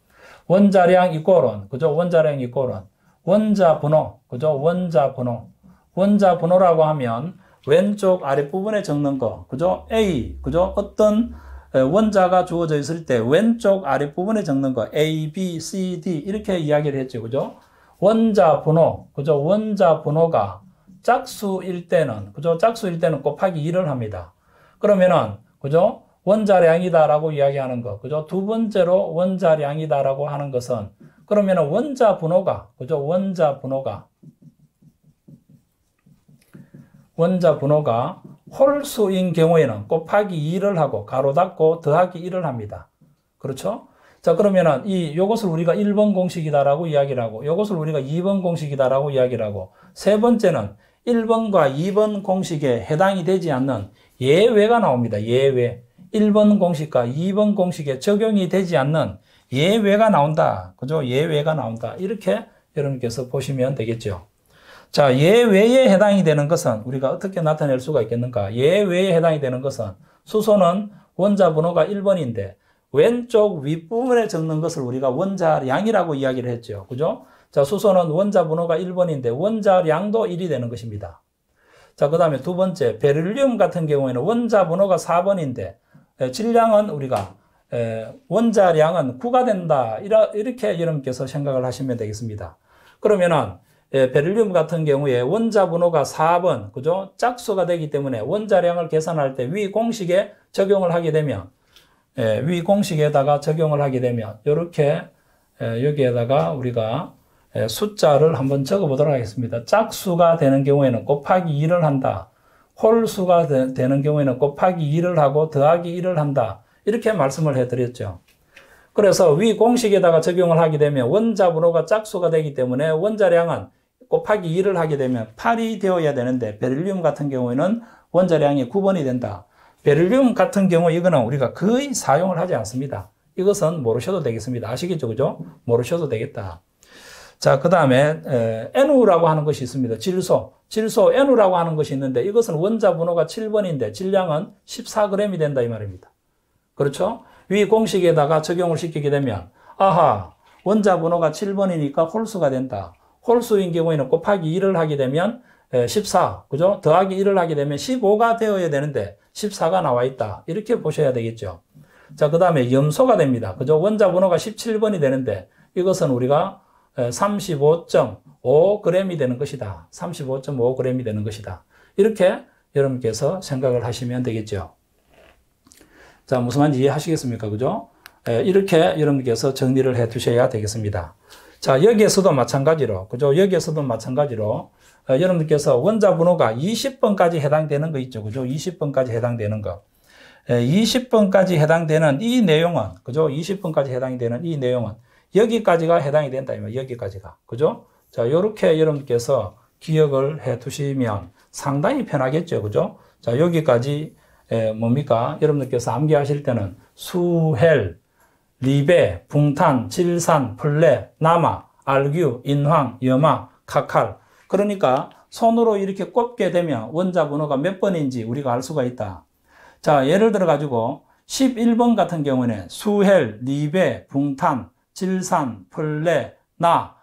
원자량 이꼴은 그죠? 원자량 이꼴은 원자 번호 그죠? 원자 번호 원자 번호라고 하면 왼쪽 아랫부분에 적는 거 그죠? A 그죠? 어떤 원자가 주어져 있을 때 왼쪽 아랫부분에 적는 거 A, B, C, D 이렇게 이야기를 했죠. 그죠? 원자 번호, 그죠? 원자 번호가 짝수일 때는, 그죠? 짝수일 때는 곱하기 2을 합니다. 그러면은, 그죠? 원자량이다라고 이야기하는 거, 그죠? 두 번째로 원자량이다라고 하는 것은, 그러면은 원자 번호가, 그죠? 원자 번호가 원자 번호가 홀수인 경우에는 곱하기 2를 하고 가로 닫고 더하기 1을 합니다. 그렇죠? 자 그러면은 이 요것을 우리가 1번 공식이다라고 이야기를 하고 요것을 우리가 2번 공식이다라고 이야기를 하고 세 번째는 1번과 2번 공식에 해당이 되지 않는 예외가 나옵니다. 예외. 1번 공식과 2번 공식에 적용이 되지 않는 예외가 나온다. 그죠? 예외가 나온다. 이렇게 여러분께서 보시면 되겠죠. 자, 예외에 해당이 되는 것은 우리가 어떻게 나타낼 수가 있겠는가? 예외에 해당이 되는 것은 수소는 원자 번호가 1번인데 왼쪽 윗부분에 적는 것을 우리가 원자량이라고 이야기를 했죠. 그죠? 자, 수소는 원자 번호가 1번인데 원자량도 1이 되는 것입니다. 자, 그 다음에 두 번째, 베를륨 같은 경우에는 원자 번호가 4번인데 질량은 우리가 원자량은 9가 된다. 이렇게 여러분께서 생각을 하시면 되겠습니다. 그러면은 예, 베를륨 같은 경우에 원자 번호가 4번, 그죠? 짝수가 되기 때문에 원자량을 계산할 때 위 공식에 적용을 하게 되면, 예, 위 공식에다가 적용을 하게 되면, 이렇게 예, 여기에다가 우리가 예, 숫자를 한번 적어보도록 하겠습니다. 짝수가 되는 경우에는 곱하기 2를 한다. 홀수가 되, 되는 경우에는 곱하기 2를 하고 더하기 1을 한다. 이렇게 말씀을 해드렸죠. 그래서 위 공식에다가 적용을 하게 되면 원자 번호가 짝수가 되기 때문에 원자량은 곱하기 2를 하게 되면 8이 되어야 되는데 베를륨 같은 경우에는 원자량이 9번이 된다. 베를륨 같은 경우 이거는 우리가 거의 사용을 하지 않습니다. 이것은 모르셔도 되겠습니다. 아시겠죠? 그죠? 모르셔도 되겠다. 자, 그 다음에 NU라고 하는 것이 있습니다. 질소. 질소 NU라고 하는 것이 있는데 이것은 원자 번호가 7번인데 질량은 14g이 된다 이 말입니다. 그렇죠? 위 공식에다가 적용을 시키게 되면 아하 원자 번호가 7번이니까 홀수가 된다. 홀수인 경우에는 곱하기 1을 하게 되면 14, 그죠? 더하기 1을 하게 되면 15가 되어야 되는데 14가 나와 있다. 이렇게 보셔야 되겠죠. 자, 그 다음에 염소가 됩니다. 그죠? 원자 번호가 17번이 되는데 이것은 우리가 35.5g이 되는 것이다. 35.5g이 되는 것이다. 이렇게 여러분께서 생각을 하시면 되겠죠. 자, 무슨 말인지 이해하시겠습니까? 그죠? 이렇게 여러분께서 정리를 해 두셔야 되겠습니다. 자, 여기에서도 마찬가지로, 그죠? 여기에서도 마찬가지로, 어, 여러분들께서 원자 번호가 20번까지 해당되는 거 있죠. 그죠? 20번까지 해당되는 거. 에, 20번까지 해당되는 이 내용은, 그죠? 20번까지 해당이 되는 이 내용은 여기까지가 해당이 된다. 여기까지가. 그죠? 자, 요렇게 여러분께서 기억을 해 두시면 상당히 편하겠죠. 그죠? 자, 여기까지, 에, 뭡니까? 여러분들께서 암기하실 때는 수헬, 리베, 붕탄, 질산, 플레, 남아, 알규, 인황, 염화, 카칼. 그러니까 손으로 이렇게 꼽게 되면 원자 번호가 몇 번인지 우리가 알 수가 있다. 자, 예를 들어 가지고 11번 같은 경우는 수헬, 리베, 붕탄, 질산, 플레, 나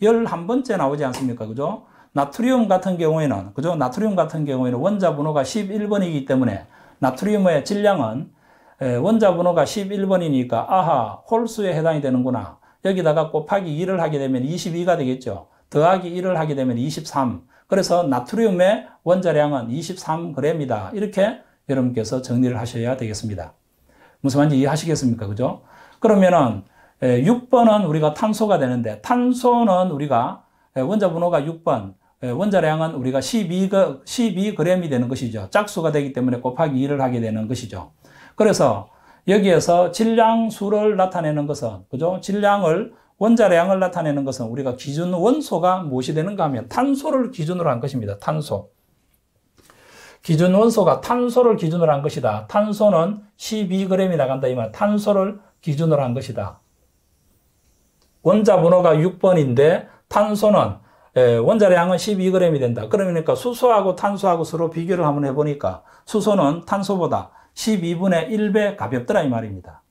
11번째 나오지 않습니까? 그죠? 나트륨 같은 경우에는 그죠? 나트륨 같은 경우에는 원자 번호가 11번이기 때문에 나트륨의 질량은 예, 원자 번호가 11번이니까 아하 홀수에 해당이 되는구나. 여기다가 곱하기 2를 하게 되면 22가 되겠죠. 더하기 1을 하게 되면 23. 그래서 나트륨의 원자량은 23g이다. 이렇게 여러분께서 정리를 하셔야 되겠습니다. 무슨 말인지 이해하시겠습니까? 그죠? 그러면은 6번은 예, 우리가 탄소가 되는데 탄소는 우리가 예, 원자 번호가 6번, 원자량은 우리가 12, 12g이 그, 되는 것이죠. 짝수가 되기 때문에 곱하기 2를 하게 되는 것이죠. 그래서 여기에서 질량 수를 나타내는 것은 그죠? 질량을 원자량을 나타내는 것은 우리가 기준 원소가 무엇이 되는가 하면 탄소를 기준으로 한 것입니다. 탄소. 기준 원소가 탄소를 기준으로 한 것이다. 탄소는 12g이 나간다. 이 말. 탄소를 기준으로 한 것이다. 원자 번호가 6번인데 탄소는 원자량은 12g이 된다. 그러니까 수소하고 탄소하고 서로 비교를 한번 해보니까 수소는 탄소보다 12분의 1배 가볍더라 이 말입니다.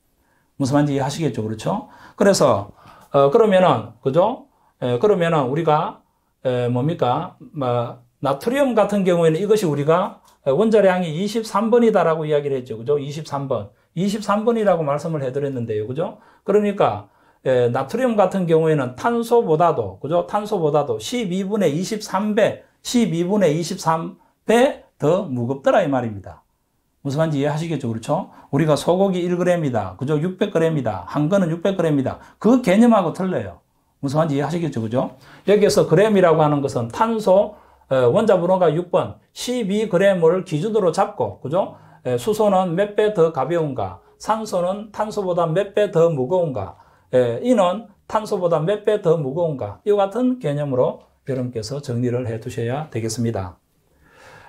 무슨 말인지 이해하시겠죠? 그렇죠? 그래서 어, 그러면은 그죠? 에, 그러면은 우리가 에, 뭡니까? 뭐 나트륨 같은 경우에는 이것이 우리가 원자량이 23번이다라고 이야기를 했죠. 그죠? 23번. 23번이라고 말씀을 해 드렸는데요. 그죠? 그러니까 에, 나트륨 같은 경우에는 탄소보다도 그죠? 탄소보다도 12분의 23배, 12분의 23배 더 무겁더라 이 말입니다. 무슨 말인지 이해하시겠죠? 그렇죠? 우리가 소고기 1g이다. 그죠? 600g이다. 한 거는 600g이다. 그 개념하고 틀려요. 무슨 말인지 이해하시겠죠? 그죠? 여기에서 그램이라고 하는 것은 탄소, 어, 원자 번호가 6번, 12g을 기준으로 잡고, 그죠? 수소는 몇 배 더 가벼운가? 산소는 탄소보다 몇 배 더 무거운가? 이는 탄소보다 몇 배 더 무거운가? 이와 같은 개념으로 여러분께서 정리를 해 두셔야 되겠습니다.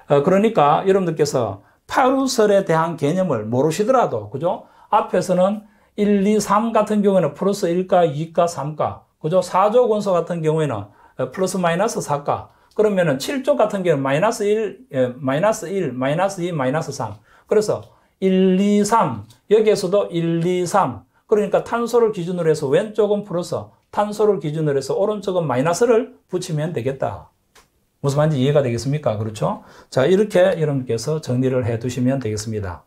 어, 그러니까 여러분들께서 파울설에 대한 개념을 모르시더라도, 그죠? 앞에서는 1, 2, 3 같은 경우에는 플러스 1가, 2가, 3가, 그죠? 4조 권소 같은 경우에는 어, 플러스 마이너스 4가, 그러면은 7조 같은 경우는 마이너스 1, 예, 마이너스 1, 마이너스 2, 마이너스 3. 그래서 1, 2, 3. 여기에서도 1, 2, 3. 그러니까 탄소를 기준으로 해서 왼쪽은 플러스, 탄소를 기준으로 해서 오른쪽은 마이너스를 붙이면 되겠다. 무슨 말인지 이해가 되겠습니까? 그렇죠? 자, 이렇게 여러분께서 정리를 해 두시면 되겠습니다.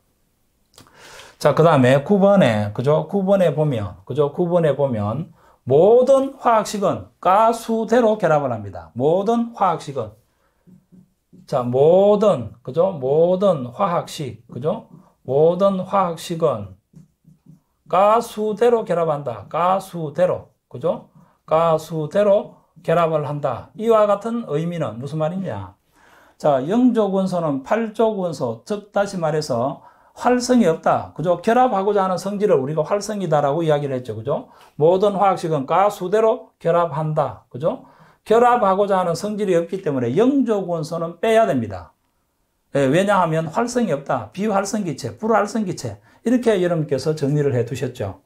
자, 그 다음에 9번에, 그죠? 9번에 보면, 그죠? 9번에 보면, 모든 화학식은 가수대로 결합을 합니다. 모든 화학식은. 자, 모든, 그죠? 모든 화학식, 그죠? 모든 화학식은 가수대로 결합한다. 가수대로, 그죠? 가수대로 결합을 한다. 이와 같은 의미는 무슨 말이냐? 자, 영조 군소는 팔조 군소, 즉 다시 말해서 활성이 없다. 그죠? 결합하고자 하는 성질을 우리가 활성이다라고 이야기를 했죠. 그죠? 모든 화학식은 가수대로 결합한다. 그죠? 결합하고자 하는 성질이 없기 때문에 영조 군소는 빼야 됩니다. 예, 왜냐하면 활성이 없다. 비활성기체, 불활성기체. 이렇게 여러분께서 정리를 해 두셨죠.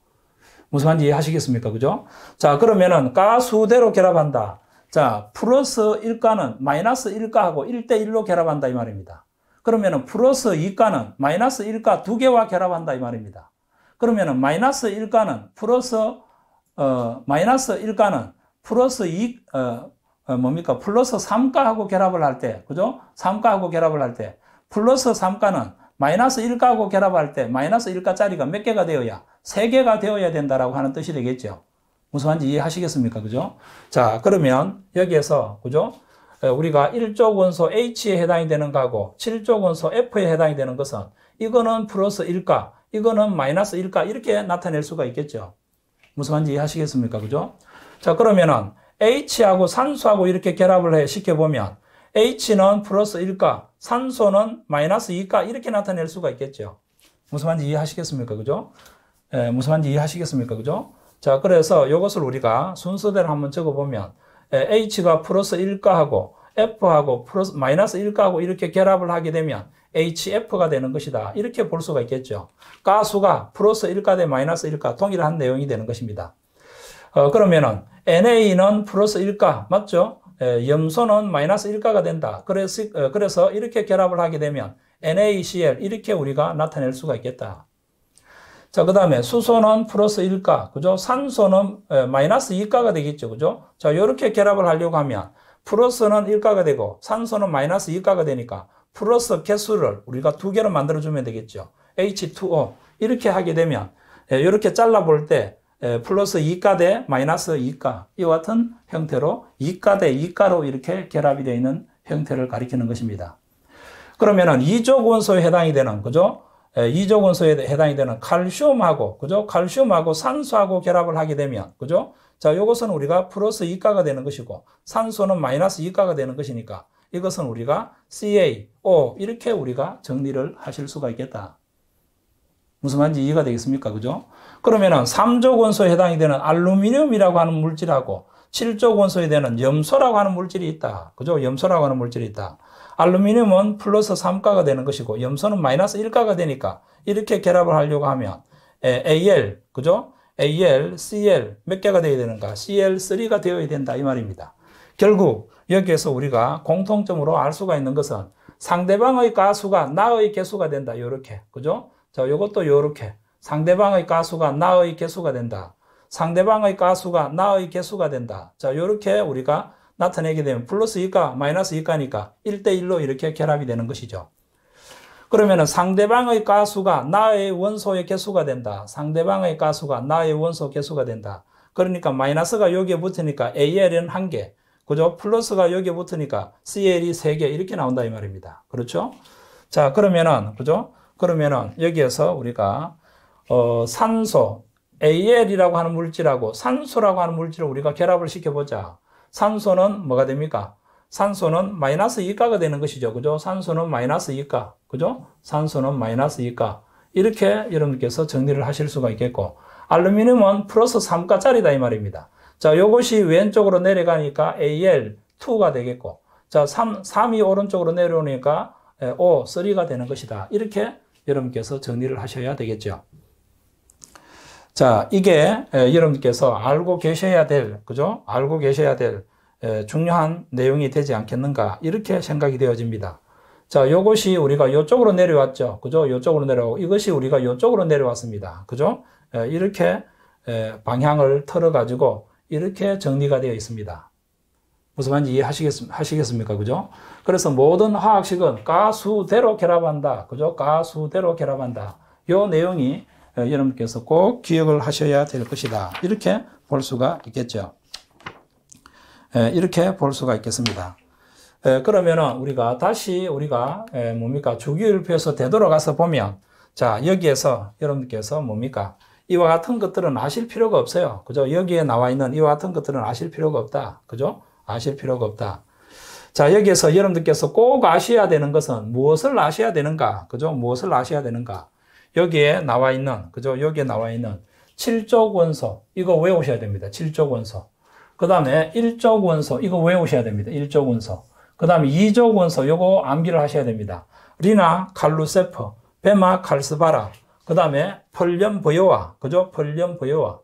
무슨 말인지 이해하시겠습니까? 그죠? 자, 그러면은 가수대로 결합한다. 자, 플러스 1가는 마이너스 1가하고1대1로 결합한다 이 말입니다. 그러면은 플러스 2가는 마이너스 1가두 개와 결합한다 이 말입니다. 그러면은 마이너스 1가는 플러스 어 마이너스 1가는 플러스 이 어, 어, 뭡니까? 플러스 삼가하고 결합을 할 때. 그죠? 3가하고 결합을 할 때 플러스 3가는 마이너스 1가하고 결합할 때 마이너스 1가짜리가몇 개가 되어야 세계가 되어야 된다라고 하는 뜻이 되겠죠. 무슨 말인지 이해하시겠습니까? 그죠? 자, 그러면 여기에서, 그죠? 우리가 1조 원소 H에 해당이 되는 거고 7조 원소 F에 해당이 되는 것은 이거는 플러스 1가, 이거는 마이너스 1가 이렇게 나타낼 수가 있겠죠. 무슨 말인지 이해하시겠습니까? 그죠? 자, 그러면은 H하고 산소하고 이렇게 결합을 해 시켜보면 H는 플러스 1가, 산소는 마이너스 2가 이렇게 나타낼 수가 있겠죠. 무슨 말인지 이해하시겠습니까? 그죠? 예, 무슨 말인지 이해하시겠습니까? 그죠? 자, 그래서 이것을 우리가 순서대로 한번 적어보면 예, H가 플러스 1가하고 F하고 플러스 마이너스 1가하고 이렇게 결합을 하게 되면 HF가 되는 것이다. 이렇게 볼 수가 있겠죠. 가수가 플러스 1가 대 마이너스 1가 동일한 내용이 되는 것입니다. 어, 그러면은 NA는 플러스 1가 맞죠? 에, 예, 염소는 마이너스 1가가 된다. 그래서, 어, 그래서 이렇게 결합을 하게 되면 NaCl 이렇게 우리가 나타낼 수가 있겠다. 자, 그 다음에 수소는 플러스 1가, 그죠? 산소는 에, 마이너스 2가가 되겠죠, 그죠? 자, 요렇게 결합을 하려고 하면 플러스는 1가가 되고 산소는 마이너스 2가가 되니까 플러스 개수를 우리가 두 개로 만들어주면 되겠죠. H2O. 이렇게 하게 되면 에, 이렇게 잘라볼 때 에, 플러스 2가 대 마이너스 2가 이와 같은 형태로 2가 대 2가로 이렇게 결합이 되어 있는 형태를 가리키는 것입니다. 그러면은 2조 원소에 해당이 되는, 그죠? 이조건소에 해당이 되는 칼슘하고 그죠? 칼슘하고 산소하고 결합을 하게 되면 그죠? 자, 요것은 우리가 플러스 이가가 되는 것이고 산소는 마이너스 이가가 되는 것이니까 이것은 우리가 CaO 이렇게 우리가 정리를 하실 수가 있겠다. 무슨 말인지 이해가 되겠습니까? 그죠? 그러면은 3조 원소에 해당이 되는 알루미늄이라고 하는 물질하고 7조 원소에 되는 염소라고 하는 물질이 있다. 그죠? 염소라고 하는 물질이 있다. 알루미늄은 플러스 3가가 되는 것이고 염소는 마이너스 1가가 되니까 이렇게 결합을 하려고 하면 에, AL, 그죠? AL, CL 몇 개가 되어야 되는가? CL3가 되어야 된다 이 말입니다. 결국 여기에서 우리가 공통점으로 알 수가 있는 것은 상대방의 가수가 나의 개수가 된다. 요렇게. 그죠? 자, 요것도 요렇게. 상대방의 가수가 나의 개수가 된다. 상대방의 가수가 나의 개수가 된다. 자, 요렇게 우리가 나타내게 되면 플러스 2가 마이너스 2가니까 1대1로 이렇게 결합이 되는 것이죠. 그러면 상대방의 가수가 나의 원소의 개수가 된다. 상대방의 가수가 나의 원소 개수가 된다. 그러니까 마이너스가 여기에 붙으니까 AL은 한 개, 그죠? 플러스가 여기에 붙으니까 CL이 세개 이렇게 나온다 이 말입니다. 그렇죠? 자, 그러면은 그죠? 그러면은 여기에서 우리가 어, 산소 AL이라고 하는 물질하고 산소라고 하는 물질을 우리가 결합을 시켜보자. 산소는 뭐가 됩니까? 산소는 마이너스 2가가 되는 것이죠. 그죠? 산소는 마이너스 2가 그죠? 산소는 마이너스 2가 이렇게 여러분께서 정리를 하실 수가 있겠고, 알루미늄은 플러스 3가짜리다 이 말입니다. 자, 요것이 왼쪽으로 내려가니까 AL2가 되겠고, 자, 3, 3이 오른쪽으로 내려오니까 O3가 되는 것이다. 이렇게 여러분께서 정리를 하셔야 되겠죠. 자, 이게 여러분께서 알고 계셔야 될, 그죠? 알고 계셔야 될 중요한 내용이 되지 않겠는가 이렇게 생각이 되어집니다. 자, 요것이 우리가 이쪽으로 내려왔죠. 그죠? 이쪽으로 내려오고 이것이 우리가 이쪽으로 내려왔습니다. 그죠? 이렇게 방향을 틀어 가지고 이렇게 정리가 되어 있습니다. 무슨 말인지 이해하시겠습, 니까 그죠? 그래서 모든 화학식은 가수대로 결합한다. 그죠? 가수대로 결합한다. 요 내용이 예, 여러분께서 꼭 기억을 하셔야 될 것이다. 이렇게 볼 수가 있겠죠. 예, 이렇게 볼 수가 있겠습니다. 예, 그러면 우리가 다시 우리가 뭡니까 주기율표에서 되돌아가서 보면 자 여기에서 여러분께서 뭡니까 이와 같은 것들은 아실 필요가 없어요. 그죠? 여기에 나와 있는 이와 같은 것들은 아실 필요가 없다. 그죠? 아실 필요가 없다. 자, 여기에서 여러분들께서 꼭 아셔야 되는 것은 무엇을 아셔야 되는가? 그죠? 무엇을 아셔야 되는가? 여기에 나와 있는, 그죠? 여기에 나와 있는 7조 원소 이거 외우셔야 됩니다. 7조 원소그 다음에 1조 원소 이거 외우셔야 됩니다. 1조 원소그 다음에 2조 원소 요거 암기를 하셔야 됩니다. 리나 칼루세퍼, 베마 칼스바라, 그 다음에 펄렴 버요와, 그죠? 펄렴 버요와,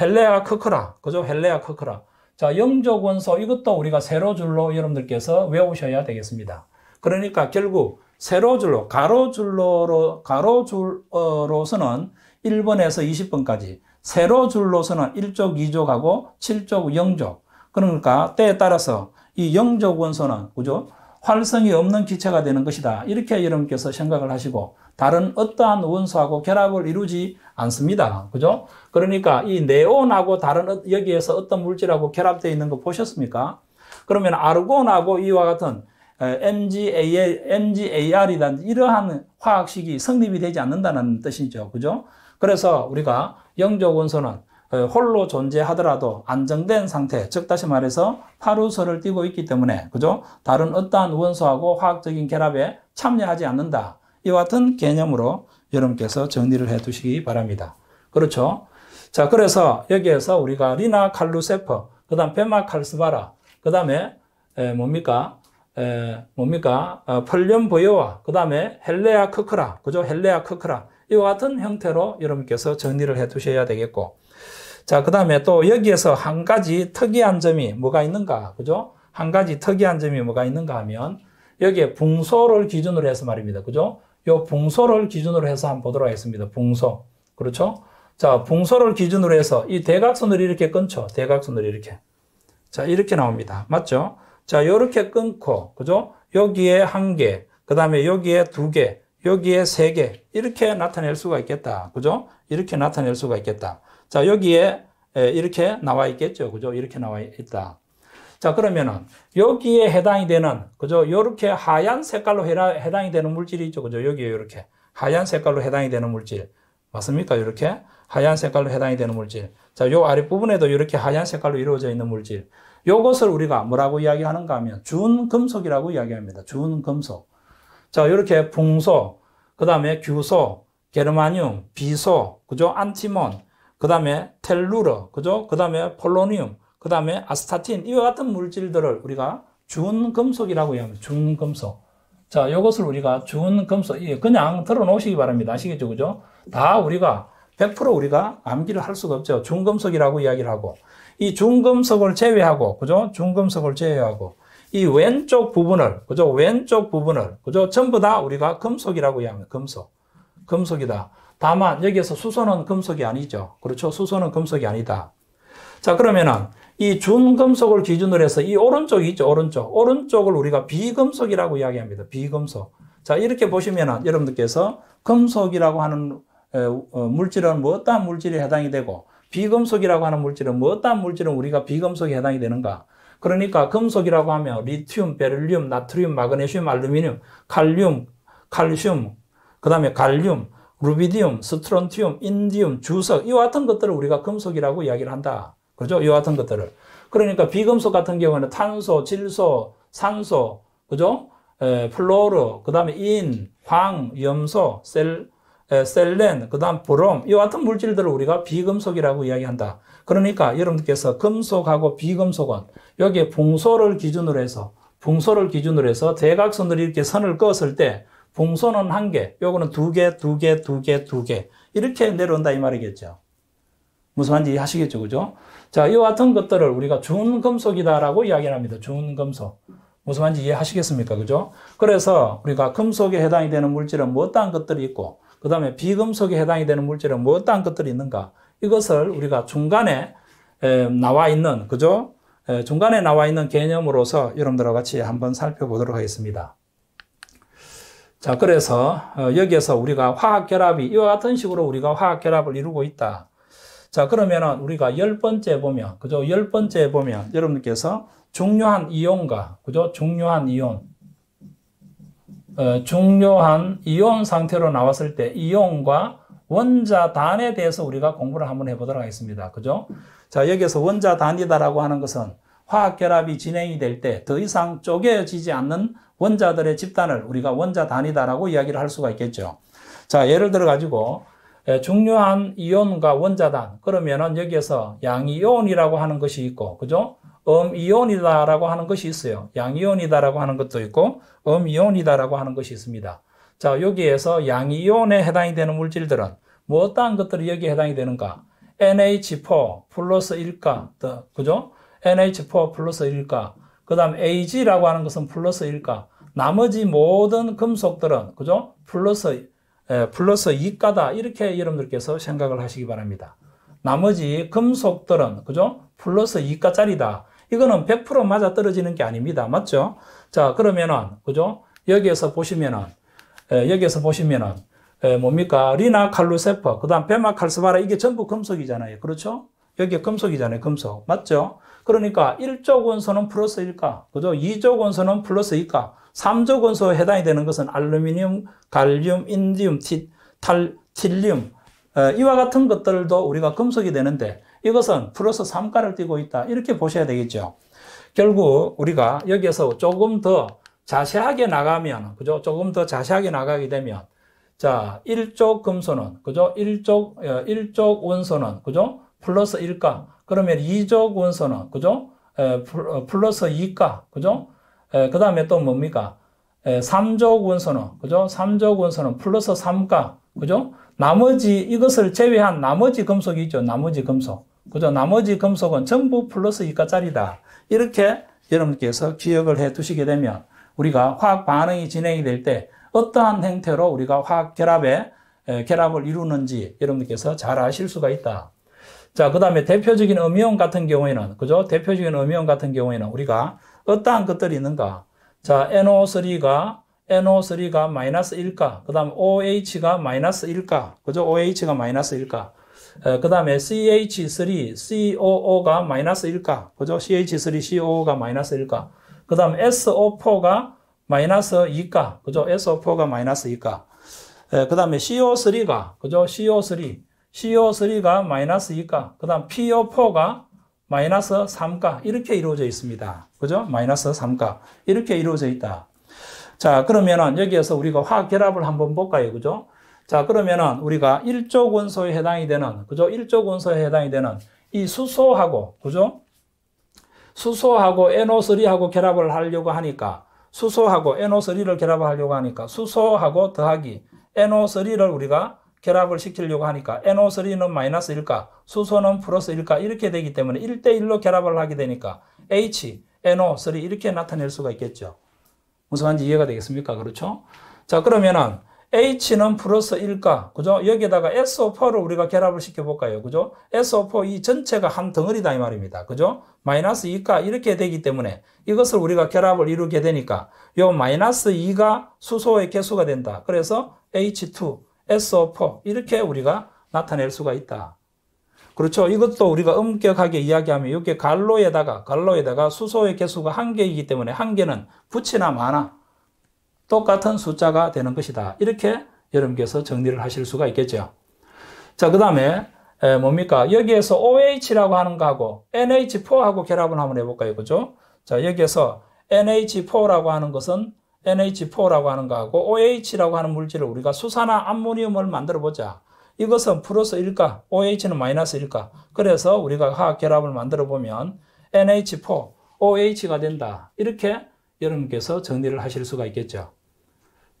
헬레아 크크라, 그죠? 헬레아 크크라. 자, 영적 원소 이것도 우리가 세로 줄로 여러분들께서 외우셔야 되겠습니다. 그러니까 결국 세로줄로, 가로줄로 가로줄로서는 1번에서 20번까지, 세로줄로서는 1족, 2족하고 7족, 0족. 그러니까 때에 따라서 이 0족 원소는, 그죠? 활성이 없는 기체가 되는 것이다. 이렇게 여러분께서 생각을 하시고, 다른 어떠한 원소하고 결합을 이루지 않습니다. 그죠? 그러니까 이 네온하고 다른 어, 여기에서 어떤 물질하고 결합되어 있는 거 보셨습니까? 그러면 아르곤하고 이와 같은 MGAR, MGAR이라는 이러한 화학식이 성립이 되지 않는다는 뜻이죠. 그죠? 그래서 우리가 영조 원소는 홀로 존재하더라도 안정된 상태, 즉 다시 말해서 파루선을 띄고 있기 때문에 그죠? 다른 어떠한 원소하고 화학적인 결합에 참여하지 않는다. 이와 같은 개념으로 여러분께서 정리를 해 두시기 바랍니다. 그렇죠? 자, 그래서 여기에서 우리가 리나 칼루세퍼, 그다음 베마 칼스바라, 그다음 에, 뭡니까? 에, 뭡니까? 어, 아, 펄렴 부여와그 다음에 헬레아 크크라 그죠? 헬레아 크크라 이와 같은 형태로 여러분께서 정리를 해 두셔야 되겠고 자 그 다음에 또 여기에서 한 가지 특이한 점이 뭐가 있는가 그죠? 한 가지 특이한 점이 뭐가 있는가 하면 여기에 붕소를 기준으로 해서 말입니다 그죠? 요 붕소를 기준으로 해서 한번 보도록 하겠습니다 붕소 그렇죠? 자 붕소를 기준으로 해서 이 대각선을 이렇게 끊죠 대각선을 이렇게 자 이렇게 나옵니다 맞죠? 자, 요렇게 끊고, 그죠? 여기에 한 개, 그 다음에 여기에 두 개, 여기에 세 개, 이렇게 나타낼 수가 있겠다. 그죠? 이렇게 나타낼 수가 있겠다. 자, 여기에 이렇게 나와 있겠죠. 그죠? 이렇게 나와 있다. 자, 그러면은 여기에 해당이 되는, 그죠? 요렇게 하얀 색깔로 해당이 되는 물질이 있죠. 그죠? 여기에 이렇게 하얀 색깔로 해당이 되는 물질. 맞습니까? 이렇게 하얀 색깔로 해당이 되는 물질. 자, 요 아랫부분에도 이렇게 하얀 색깔로 이루어져 있는 물질. 요것을 우리가 뭐라고 이야기하는가 하면 준금속이라고 이야기합니다. 준금속. 자, 이렇게 붕소, 그 다음에 규소, 게르마늄, 비소, 그죠? 안티몬, 그 다음에 텔루러, 그죠? 그 다음에 폴로니그 다음에 아스타틴, 이와 같은 물질들을 우리가 준금속이라고 이야기합니다. 준금속. 자, 이것을 우리가 준금속, 그냥 들어놓으시기 바랍니다. 아시겠죠? 그죠? 다 우리가 100% 우리가 암기를 할 수가 없죠. 중금속이라고 이야기를 하고 이 중금속을 제외하고, 그죠? 중금속을 제외하고, 이 왼쪽 부분을, 그죠? 왼쪽 부분을, 그죠? 전부 다 우리가 금속이라고 이야기합니다. 금속. 금속이다. 다만, 여기에서 수소는 금속이 아니죠. 그렇죠? 수소는 금속이 아니다. 자, 그러면은, 이 준금속을 기준으로 해서 이 오른쪽이 있죠, 오른쪽. 오른쪽을 우리가 비금속이라고 이야기합니다. 비금속. 자, 이렇게 보시면은 여러분들께서 금속이라고 하는 어, 물질은 뭐 어떤 물질에 해당이 되고 비금속이라고 하는 물질은 뭐 어떤 물질은 우리가 비금속에 해당이 되는가? 그러니까 금속이라고 하면 리튬, 베를륨, 나트륨, 마그네슘, 알루미늄, 칼륨, 칼슘, 그다음에 갈륨, 루비디움, 스트론티움, 인디움, 주석 이와 같은 것들을 우리가 금속이라고 이야기를 한다. 그죠? 이와 같은 것들을. 그러니까 비금속 같은 경우는 에 탄소, 질소, 산소, 그죠? 에, 플로르, 그 다음에 인, 황, 염소, 셀, 셀렌, 그 다음 브롬, 이와 같은 물질들을 우리가 비금속이라고 이야기한다. 그러니까 여러분께서 금속하고 비금속은 여기에 붕소를 기준으로 해서, 붕소를 기준으로 해서 대각선으로 이렇게 선을 그었을 때 붕소는 한 개, 요거는 두 개, 두 개, 두 개, 두 개. 이렇게 내려온다 이 말이겠죠. 무슨 말인지 이해하시겠죠, 그죠? 자, 이와 같은 것들을 우리가 준금속이다라고 이야기를 합니다. 준금속. 무슨 말인지 이해하시겠습니까? 그죠? 그래서 우리가 금속에 해당이 되는 물질은 뭐어떠한 것들이 있고, 그 다음에 비금속에 해당이 되는 물질은 뭐 어떠한 것들이 있는가. 이것을 우리가 중간에 나와 있는, 그죠? 중간에 나와 있는 개념으로서 여러분들과 같이 한번 살펴보도록 하겠습니다. 자, 그래서 어, 여기에서 우리가 화학 결합이 이와 같은 식으로 우리가 화학 결합을 이루고 있다. 자, 그러면은 우리가 열 번째 보면, 그죠? 열 번째 보면 여러분께서 중요한 이온과, 그죠? 중요한 이온. 어, 중요한 이온 상태로 나왔을 때 이온과 원자단에 대해서 우리가 공부를 한번 해보도록 하겠습니다. 그죠? 자, 여기서 원자단이다라고 하는 것은 화학결합이 진행이 될 때 더 이상 쪼개지지 않는 원자들의 집단을 우리가 원자단이다라고 이야기를 할 수가 있겠죠. 자, 예를 들어가지고 중요한 이온과 원자단, 그러면은 여기에서 양이온이라고 하는 것이 있고, 그죠? 음이온이다라고 하는 것이 있어요. 양이온이다라고 하는 것도 있고 음이온이다라고 하는 것이 있습니다. 자, 여기에서 양이온에 해당이 되는 물질들은 뭐 어떠한 것들이 여기에 해당이 되는가? NH4 플러스 1가, 그죠? NH4 플러스 1가, 그 다음 AG라고 하는 것은 플러스 1가, 나머지 모든 금속들은, 그죠? 플러스, 에, 플러스 2가다. 이렇게 여러분들께서 생각을 하시기 바랍니다. 나머지 금속들은, 그죠? 플러스 2가짜리다. 이거는 100% 맞아 떨어지는 게 아닙니다. 맞죠? 자, 그러면은, 그죠? 여기에서 보시면은, 에, 예, 여기에서 보시면은, 에, 예, 뭡니까? 리나 칼루세퍼, 그 다음 베마 칼스바라, 이게 전부 금속이잖아요. 그렇죠? 여기 금속이잖아요. 금속. 맞죠? 그러니까 1조 원소는 플러스 일까 그죠? 2조 원소는 플러스 일까 3조 원소에 해당이 되는 것은 알루미늄, 갈륨, 인디움, 티, 탈, 틸륨, 예, 이와 같은 것들도 우리가 금속이 되는데, 이것은 플러스 3가를 띄고 있다. 이렇게 보셔야 되겠죠. 결국 우리가 여기에서 조금 더 자세하게 나가면, 그죠? 조금 더 자세하게 나가게 되면, 자, 1쪽 금수는, 그죠? 1쪽, 1쪽 원소는, 그죠? 플러스 1가. 그러면 2쪽 원소는, 그죠? 어, 플러스 2가. 그죠? 그 다음에 또 뭡니까? 3조 원소는, 그죠? 3조 원소는 플러스 3가, 그죠? 나머지, 이것을 제외한 나머지 금속이 있죠. 나머지 금속. 그죠? 나머지 금속은 전부 플러스 2가짜리다 이렇게 여러분께서 기억을 해 두시게 되면 우리가 화학 반응이 진행이 될 때 어떠한 형태로 우리가 화학 결합에 결합을 이루는지 여러분께서 잘 아실 수가 있다. 자, 그 다음에 대표적인 음이온 같은 경우에는, 그죠? 대표적인 음이온 같은 경우에는 우리가 어떠한 것들이 있는가? 자, NO3가, NO3가 마이너스 1가, 그 다음 OH가 마이너스 1가, 그죠? OH가 마이너스 1가. 어, 그 다음에 CH3, COO가 마이너스 일가 그죠? CH3, COO가 마이너스 1가. 그 다음 SO4가 마이너스 2가. 그죠? SO4가 마이너스 2가. 어, 그 다음에 CO3가. 그죠? CO3. CO3가 마이너스 2가. 그 다음 PO4가 마이너스 3가. 이렇게 이루어져 있습니다. 그죠? 마이너스 3가. 이렇게 이루어져 있다. 자, 그러면은 여기에서 우리가 화학 결합을 한번 볼까요? 그죠? 자, 그러면은 우리가 1조 원소에 해당이 되는, 그죠? 1조 원소에 해당이 되는 이 수소하고, 그죠? 수소하고 NO3하고 결합을 하려고 하니까, 수소하고 NO3를 결합을 하려고 하니까, 수소하고 더하기 NO3를 우리가 결합을 시키려고 하니까 NO3는 마이너스 1까, 수소는 플러스 1까 이렇게 되기 때문에 1대1로 결합을 하게 되니까 H, NO3 이렇게 나타낼 수가 있겠죠. 무슨 말인지 이해가 되겠습니까? 그렇죠? 자, 그러면은 H는 플러스 1가, 그죠? 여기에다가 SO4를 우리가 결합을 시켜볼까요? 그죠? SO4 이 전체가 한 덩어리다 이 말입니다. 그죠? 마이너스 2가 이렇게 되기 때문에 이것을 우리가 결합을 이루게 되니까 요 마이너스 2가 수소의 개수가 된다. 그래서 H2, SO4 이렇게 우리가 나타낼 수가 있다. 그렇죠. 이것도 우리가 엄격하게 이야기하면 이렇게 갈로에다가, 갈로에다가 수소의 개수가 한 개이기 때문에 한 개는 붙이나 마나 똑같은 숫자가 되는 것이다. 이렇게 여러분께서 정리를 하실 수가 있겠죠. 자, 그 다음에 뭡니까? 여기에서 OH라고 하는 거하고 NH4하고 결합을 한번 해볼까요? 그죠? 자, 여기에서 NH4라고 하는 것은 NH4라고 하는 거하고 OH라고 하는 물질을 우리가 수산화 암모늄을 만들어 보자. 이것은 플러스 1까, OH는 마이너스 1까. 그래서 우리가 화학 결합을 만들어 보면 NH4, OH가 된다. 이렇게 여러분께서 정리를 하실 수가 있겠죠.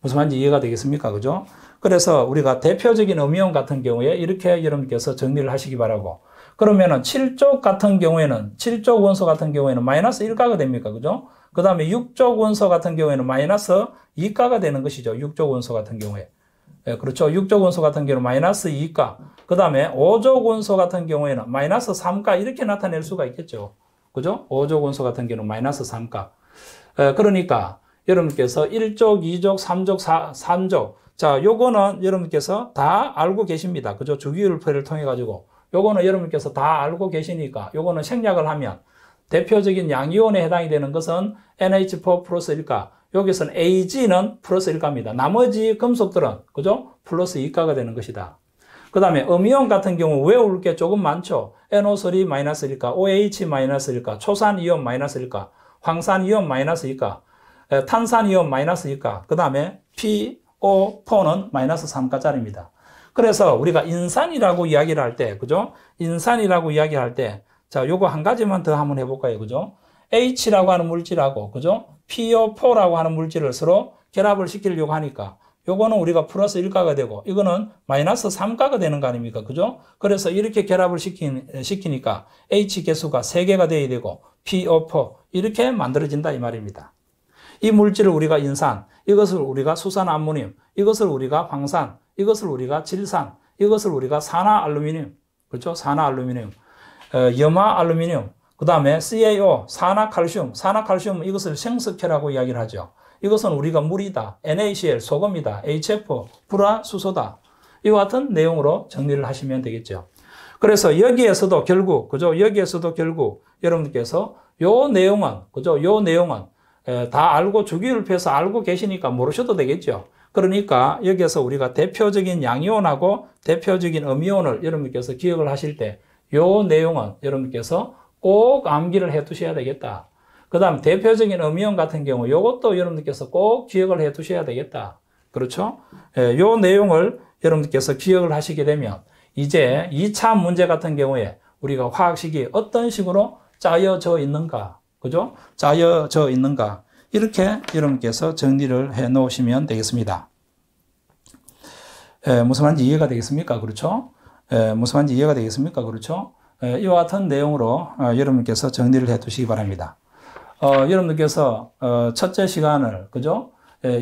무슨 말인지 이해가 되겠습니까? 그죠? 그래서 우리가 대표적인 음이온 같은 경우에 이렇게 여러분께서 정리를 하시기 바라고. 그러면은 7족 같은 경우에는 7족 원소 같은 경우에는 마이너스 1가가 됩니까? 그죠? 그 다음에 6족 원소 같은 경우에는 마이너스 2가가 되는 것이죠. 6족 원소 같은 경우에. 예, 그렇죠. 6족 원소 같은 경우는 마이너스 2가. 그 다음에 5족 원소 같은 경우에는 마이너스 3가 이렇게 나타낼 수가 있겠죠. 그죠? 5족 원소 같은 경우는 마이너스 3가. 예, 그러니까 여러분께서 1족, 2족, 3족, 4, 3족. 자, 요거는 여러분께서 다 알고 계십니다. 그죠? 주기율표를 통해 가지고. 요거는 여러분께서 다 알고 계시니까 요거는 생략을 하면 대표적인 양이온에 해당이 되는 것은 NH4 플러스 1가. 여기서는 AG는 플러스 1가입니다. 나머지 금속들은 그죠? 플러스 2가가 되는 것이다. 그 다음에 음이온 같은 경우 왜울게 조금 많죠. NO3 마이너스 1가, OH 마이너스 1가, 초산이온 마이너스 1가, 황산이온 마이너스 1가. 탄산이온 마이너스 2가, 그 다음에 PO4는 마이너스 3가짜리입니다. 그래서 우리가 인산이라고 이야기를 할 때, 그죠? 인산이라고 이야기할 때, 자, 요거 한 가지만 더 한번 해볼까요? 그죠? H라고 하는 물질하고, 그죠? PO4라고 하는 물질을 서로 결합을 시키려고 하니까, 요거는 우리가 플러스 1가가 되고, 이거는 마이너스 3가가 되는 거 아닙니까? 그죠? 그래서 이렇게 결합을 시키, 시키니까 H 개수가 3개가 되어야 되고, PO4, 이렇게 만들어진다, 이 말입니다. 이 물질을 우리가 인산, 이것을 우리가 수산암모늄, 이것을 우리가 황산, 이것을 우리가 질산, 이것을 우리가 산화알루미늄, 그렇죠? 산화알루미늄, 어, 염화알루미늄, 그 다음에 CaO, 산화칼슘, 산화칼슘 이것을 생석회라고 이야기를 하죠. 이것은 우리가 물이다, NaCl, 소금이다, HF, 불화, 수소다. 이와 같은 내용으로 정리를 하시면 되겠죠. 그래서 여기에서도 결국, 그죠? 여기에서도 결국 여러분께서 요 내용은, 그죠? 요 내용은 다 알고 주기율 표에서 알고 계시니까 모르셔도 되겠죠. 그러니까 여기에서 우리가 대표적인 양이온하고 대표적인 음이온을 여러분께서 기억을 하실 때 요 내용은 여러분께서 꼭 암기를 해 두셔야 되겠다. 그 다음 대표적인 음이온 같은 경우 요것도 여러분께서 꼭 기억을 해 두셔야 되겠다. 그렇죠? 요 내용을 여러분께서 기억을 하시게 되면 이제 2차 문제 같은 경우에 우리가 화학식이 어떤 식으로 짜여져 있는가 그죠? 짜여져 있는가? 이렇게 여러분께서 정리를 해 놓으시면 되겠습니다. 에, 무슨 말인지 이해가 되겠습니까? 그렇죠? 에, 무슨 말인지 이해가 되겠습니까? 그렇죠? 에, 이와 같은 내용으로 어, 여러분께서 정리를 해 두시기 바랍니다. 어, 여러분들께서 어, 첫째 시간을, 그죠?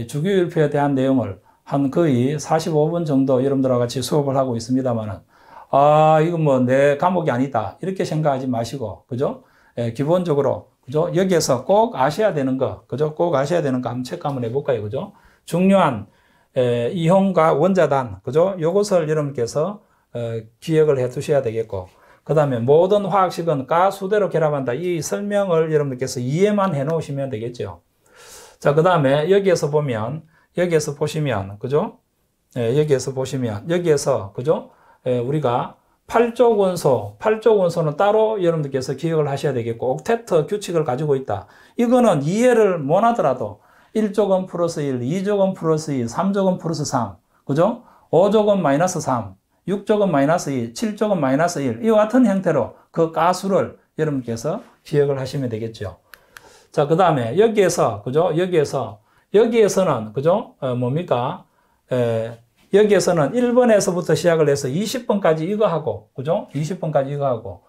주기율표에 대한 내용을 한 거의 45분 정도 여러분들과 같이 수업을 하고 있습니다만 아, 이건 뭐내 과목이 아니다. 이렇게 생각하지 마시고, 그죠? 기본적으로 그죠? 여기에서 꼭 아셔야 되는 거, 그죠? 꼭 아셔야 되는 거 한번 체크 한번 해볼까요? 그죠? 중요한 에, 이형과 원자단, 그죠? 요것을 여러분께서 에, 어, 기억을 해 두셔야 되겠고, 그 다음에 모든 화학식은 가수대로 결합한다. 이 설명을 여러분들께서 이해만 해 놓으시면 되겠죠. 자, 그 다음에 여기에서 보면, 여기에서 보시면, 그죠? 에, 예, 여기에서 보시면, 여기에서, 그죠? 우리가 8조 원소, 8조 원소는 따로 여러분들께서 기억을 하셔야 되겠고, 옥테트 규칙을 가지고 있다. 이거는 이해를 못 하더라도 1조 원 플러스 1, 2조 원 플러스 2, 3조 원 플러스 3, 그죠? 5조 원 마이너스 3, 6조 원 마이너스 2, 7조 원 마이너스 1, 이와 같은 형태로 그 가수를 여러분께서 기억을 하시면 되겠죠. 자, 그 다음에 여기에서, 그죠? 여기에서, 여기에서는, 그죠? 어, 뭡니까? 에, 여기에서는 1번에서부터 시작을 해서 20번까지 이거 하고, 그죠? 20번까지 이거 하고,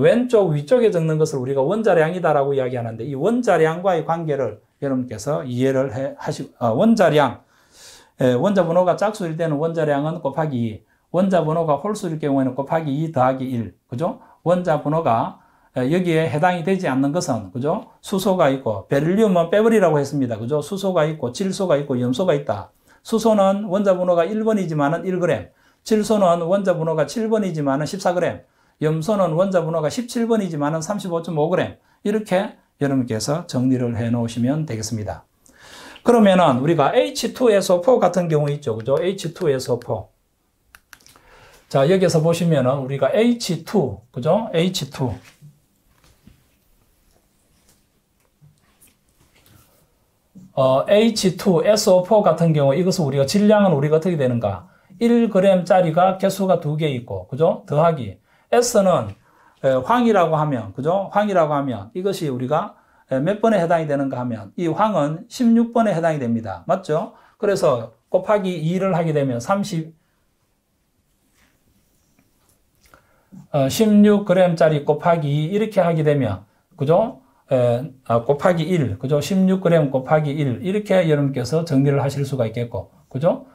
왼쪽 위쪽에 적는 것을 우리가 원자량이다라고 이야기하는데 이 원자량과의 관계를 여러분께서 이해를 해, 하시 아, 원자량, 원자 번호가 짝수일 때는 원자량은 곱하기 2, 원자 번호가 홀수일 경우에는 곱하기 2 더하기 1, 그죠? 원자 번호가 여기에 해당이 되지 않는 것은 그죠? 수소가 있고 베릴륨은 를 빼버리라고 했습니다. 그죠? 수소가 있고 질소가 있고 염소가 있다. 수소는 원자 번호가 1번이지만은 1g, 질소는 원자 번호가 7번이지만은 14g, 염소는 원자 번호가 17번이지만은 35.5g. 이렇게 여러분께서 정리를 해 놓으시면 되겠습니다. 그러면은 우리가 H2SO4 같은 경우 있죠. 그죠? H2SO4. 자, 여기서 보시면은 우리가 H2, 그죠? H2. 어, H2, SO4 같은 경우 이것은 우리가 질량은 우리가 어떻게 되는가? 1g짜리가 개수가 두개 있고, 그죠? 더하기. S는 황이라고 하면, 그죠? 황이라고 하면 이것이 우리가 몇 번에 해당이 되는가 하면 이 황은 16번에 해당이 됩니다. 맞죠? 그래서 곱하기 2를 하게 되면 30, 어, 16g짜리 곱하기 2 이렇게 하게 되면, 그죠? 아, 곱하기 1, 그죠? 16g 곱하기 1 이렇게 여러분께서 정리를 하실 수가 있겠고, 그죠?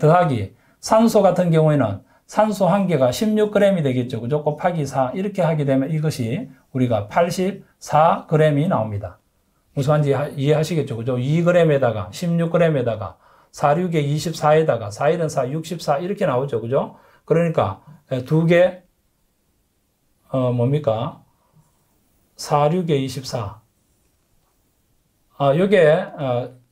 더하기 산소 같은 경우에는 산소 한 개가 16g이 되겠죠, 그죠? 곱하기 4 이렇게 하게 되면 이것이 우리가 84g이 나옵니다. 무슨 말인지 이해하시겠죠, 그죠? 2g에다가 16g에다가 4, 6에 24에다가 4, 1은 4, 64 이렇게 나오죠, 그죠? 그러니까 두 개, 어, 뭡니까? 4, 6에 24. 아, 요게,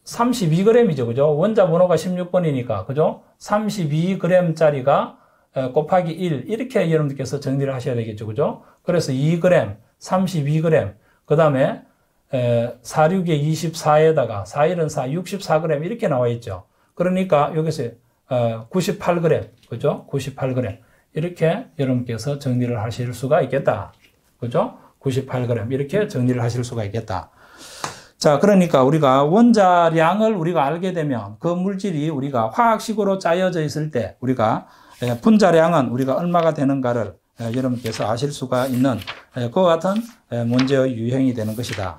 32g이죠. 어, 그죠? 원자 번호가 16번이니까. 그죠? 32g짜리가 어, 곱하기 1. 이렇게 여러분들께서 정리를 하셔야 되겠죠. 그죠? 그래서 2g, 32g. 그 다음에 46에 24에다가 41은 4, 64g 이렇게 나와 있죠. 그러니까 여기서 98g, 어, 그죠? 98g 이렇게 여러분께서 정리를 하실 수가 있겠다. 그죠? 98g 이렇게 정리를 하실 수가 있겠다. 자, 그러니까 우리가 원자량을 우리가 알게 되면 그 물질이 우리가 화학식으로 짜여져 있을 때 우리가 예, 분자량은 우리가 얼마가 되는가를 예, 여러분께서 아실 수가 있는 예, 그와 같은 문제의 유형이 되는 것이다.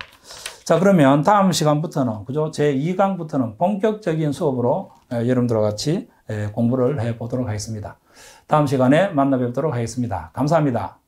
자, 그러면 다음 시간부터는, 그죠? 제2강부터는 본격적인 수업으로 여러분들과 같이 공부를 해 보도록 하겠습니다. 다음 시간에 만나 뵙도록 하겠습니다. 감사합니다.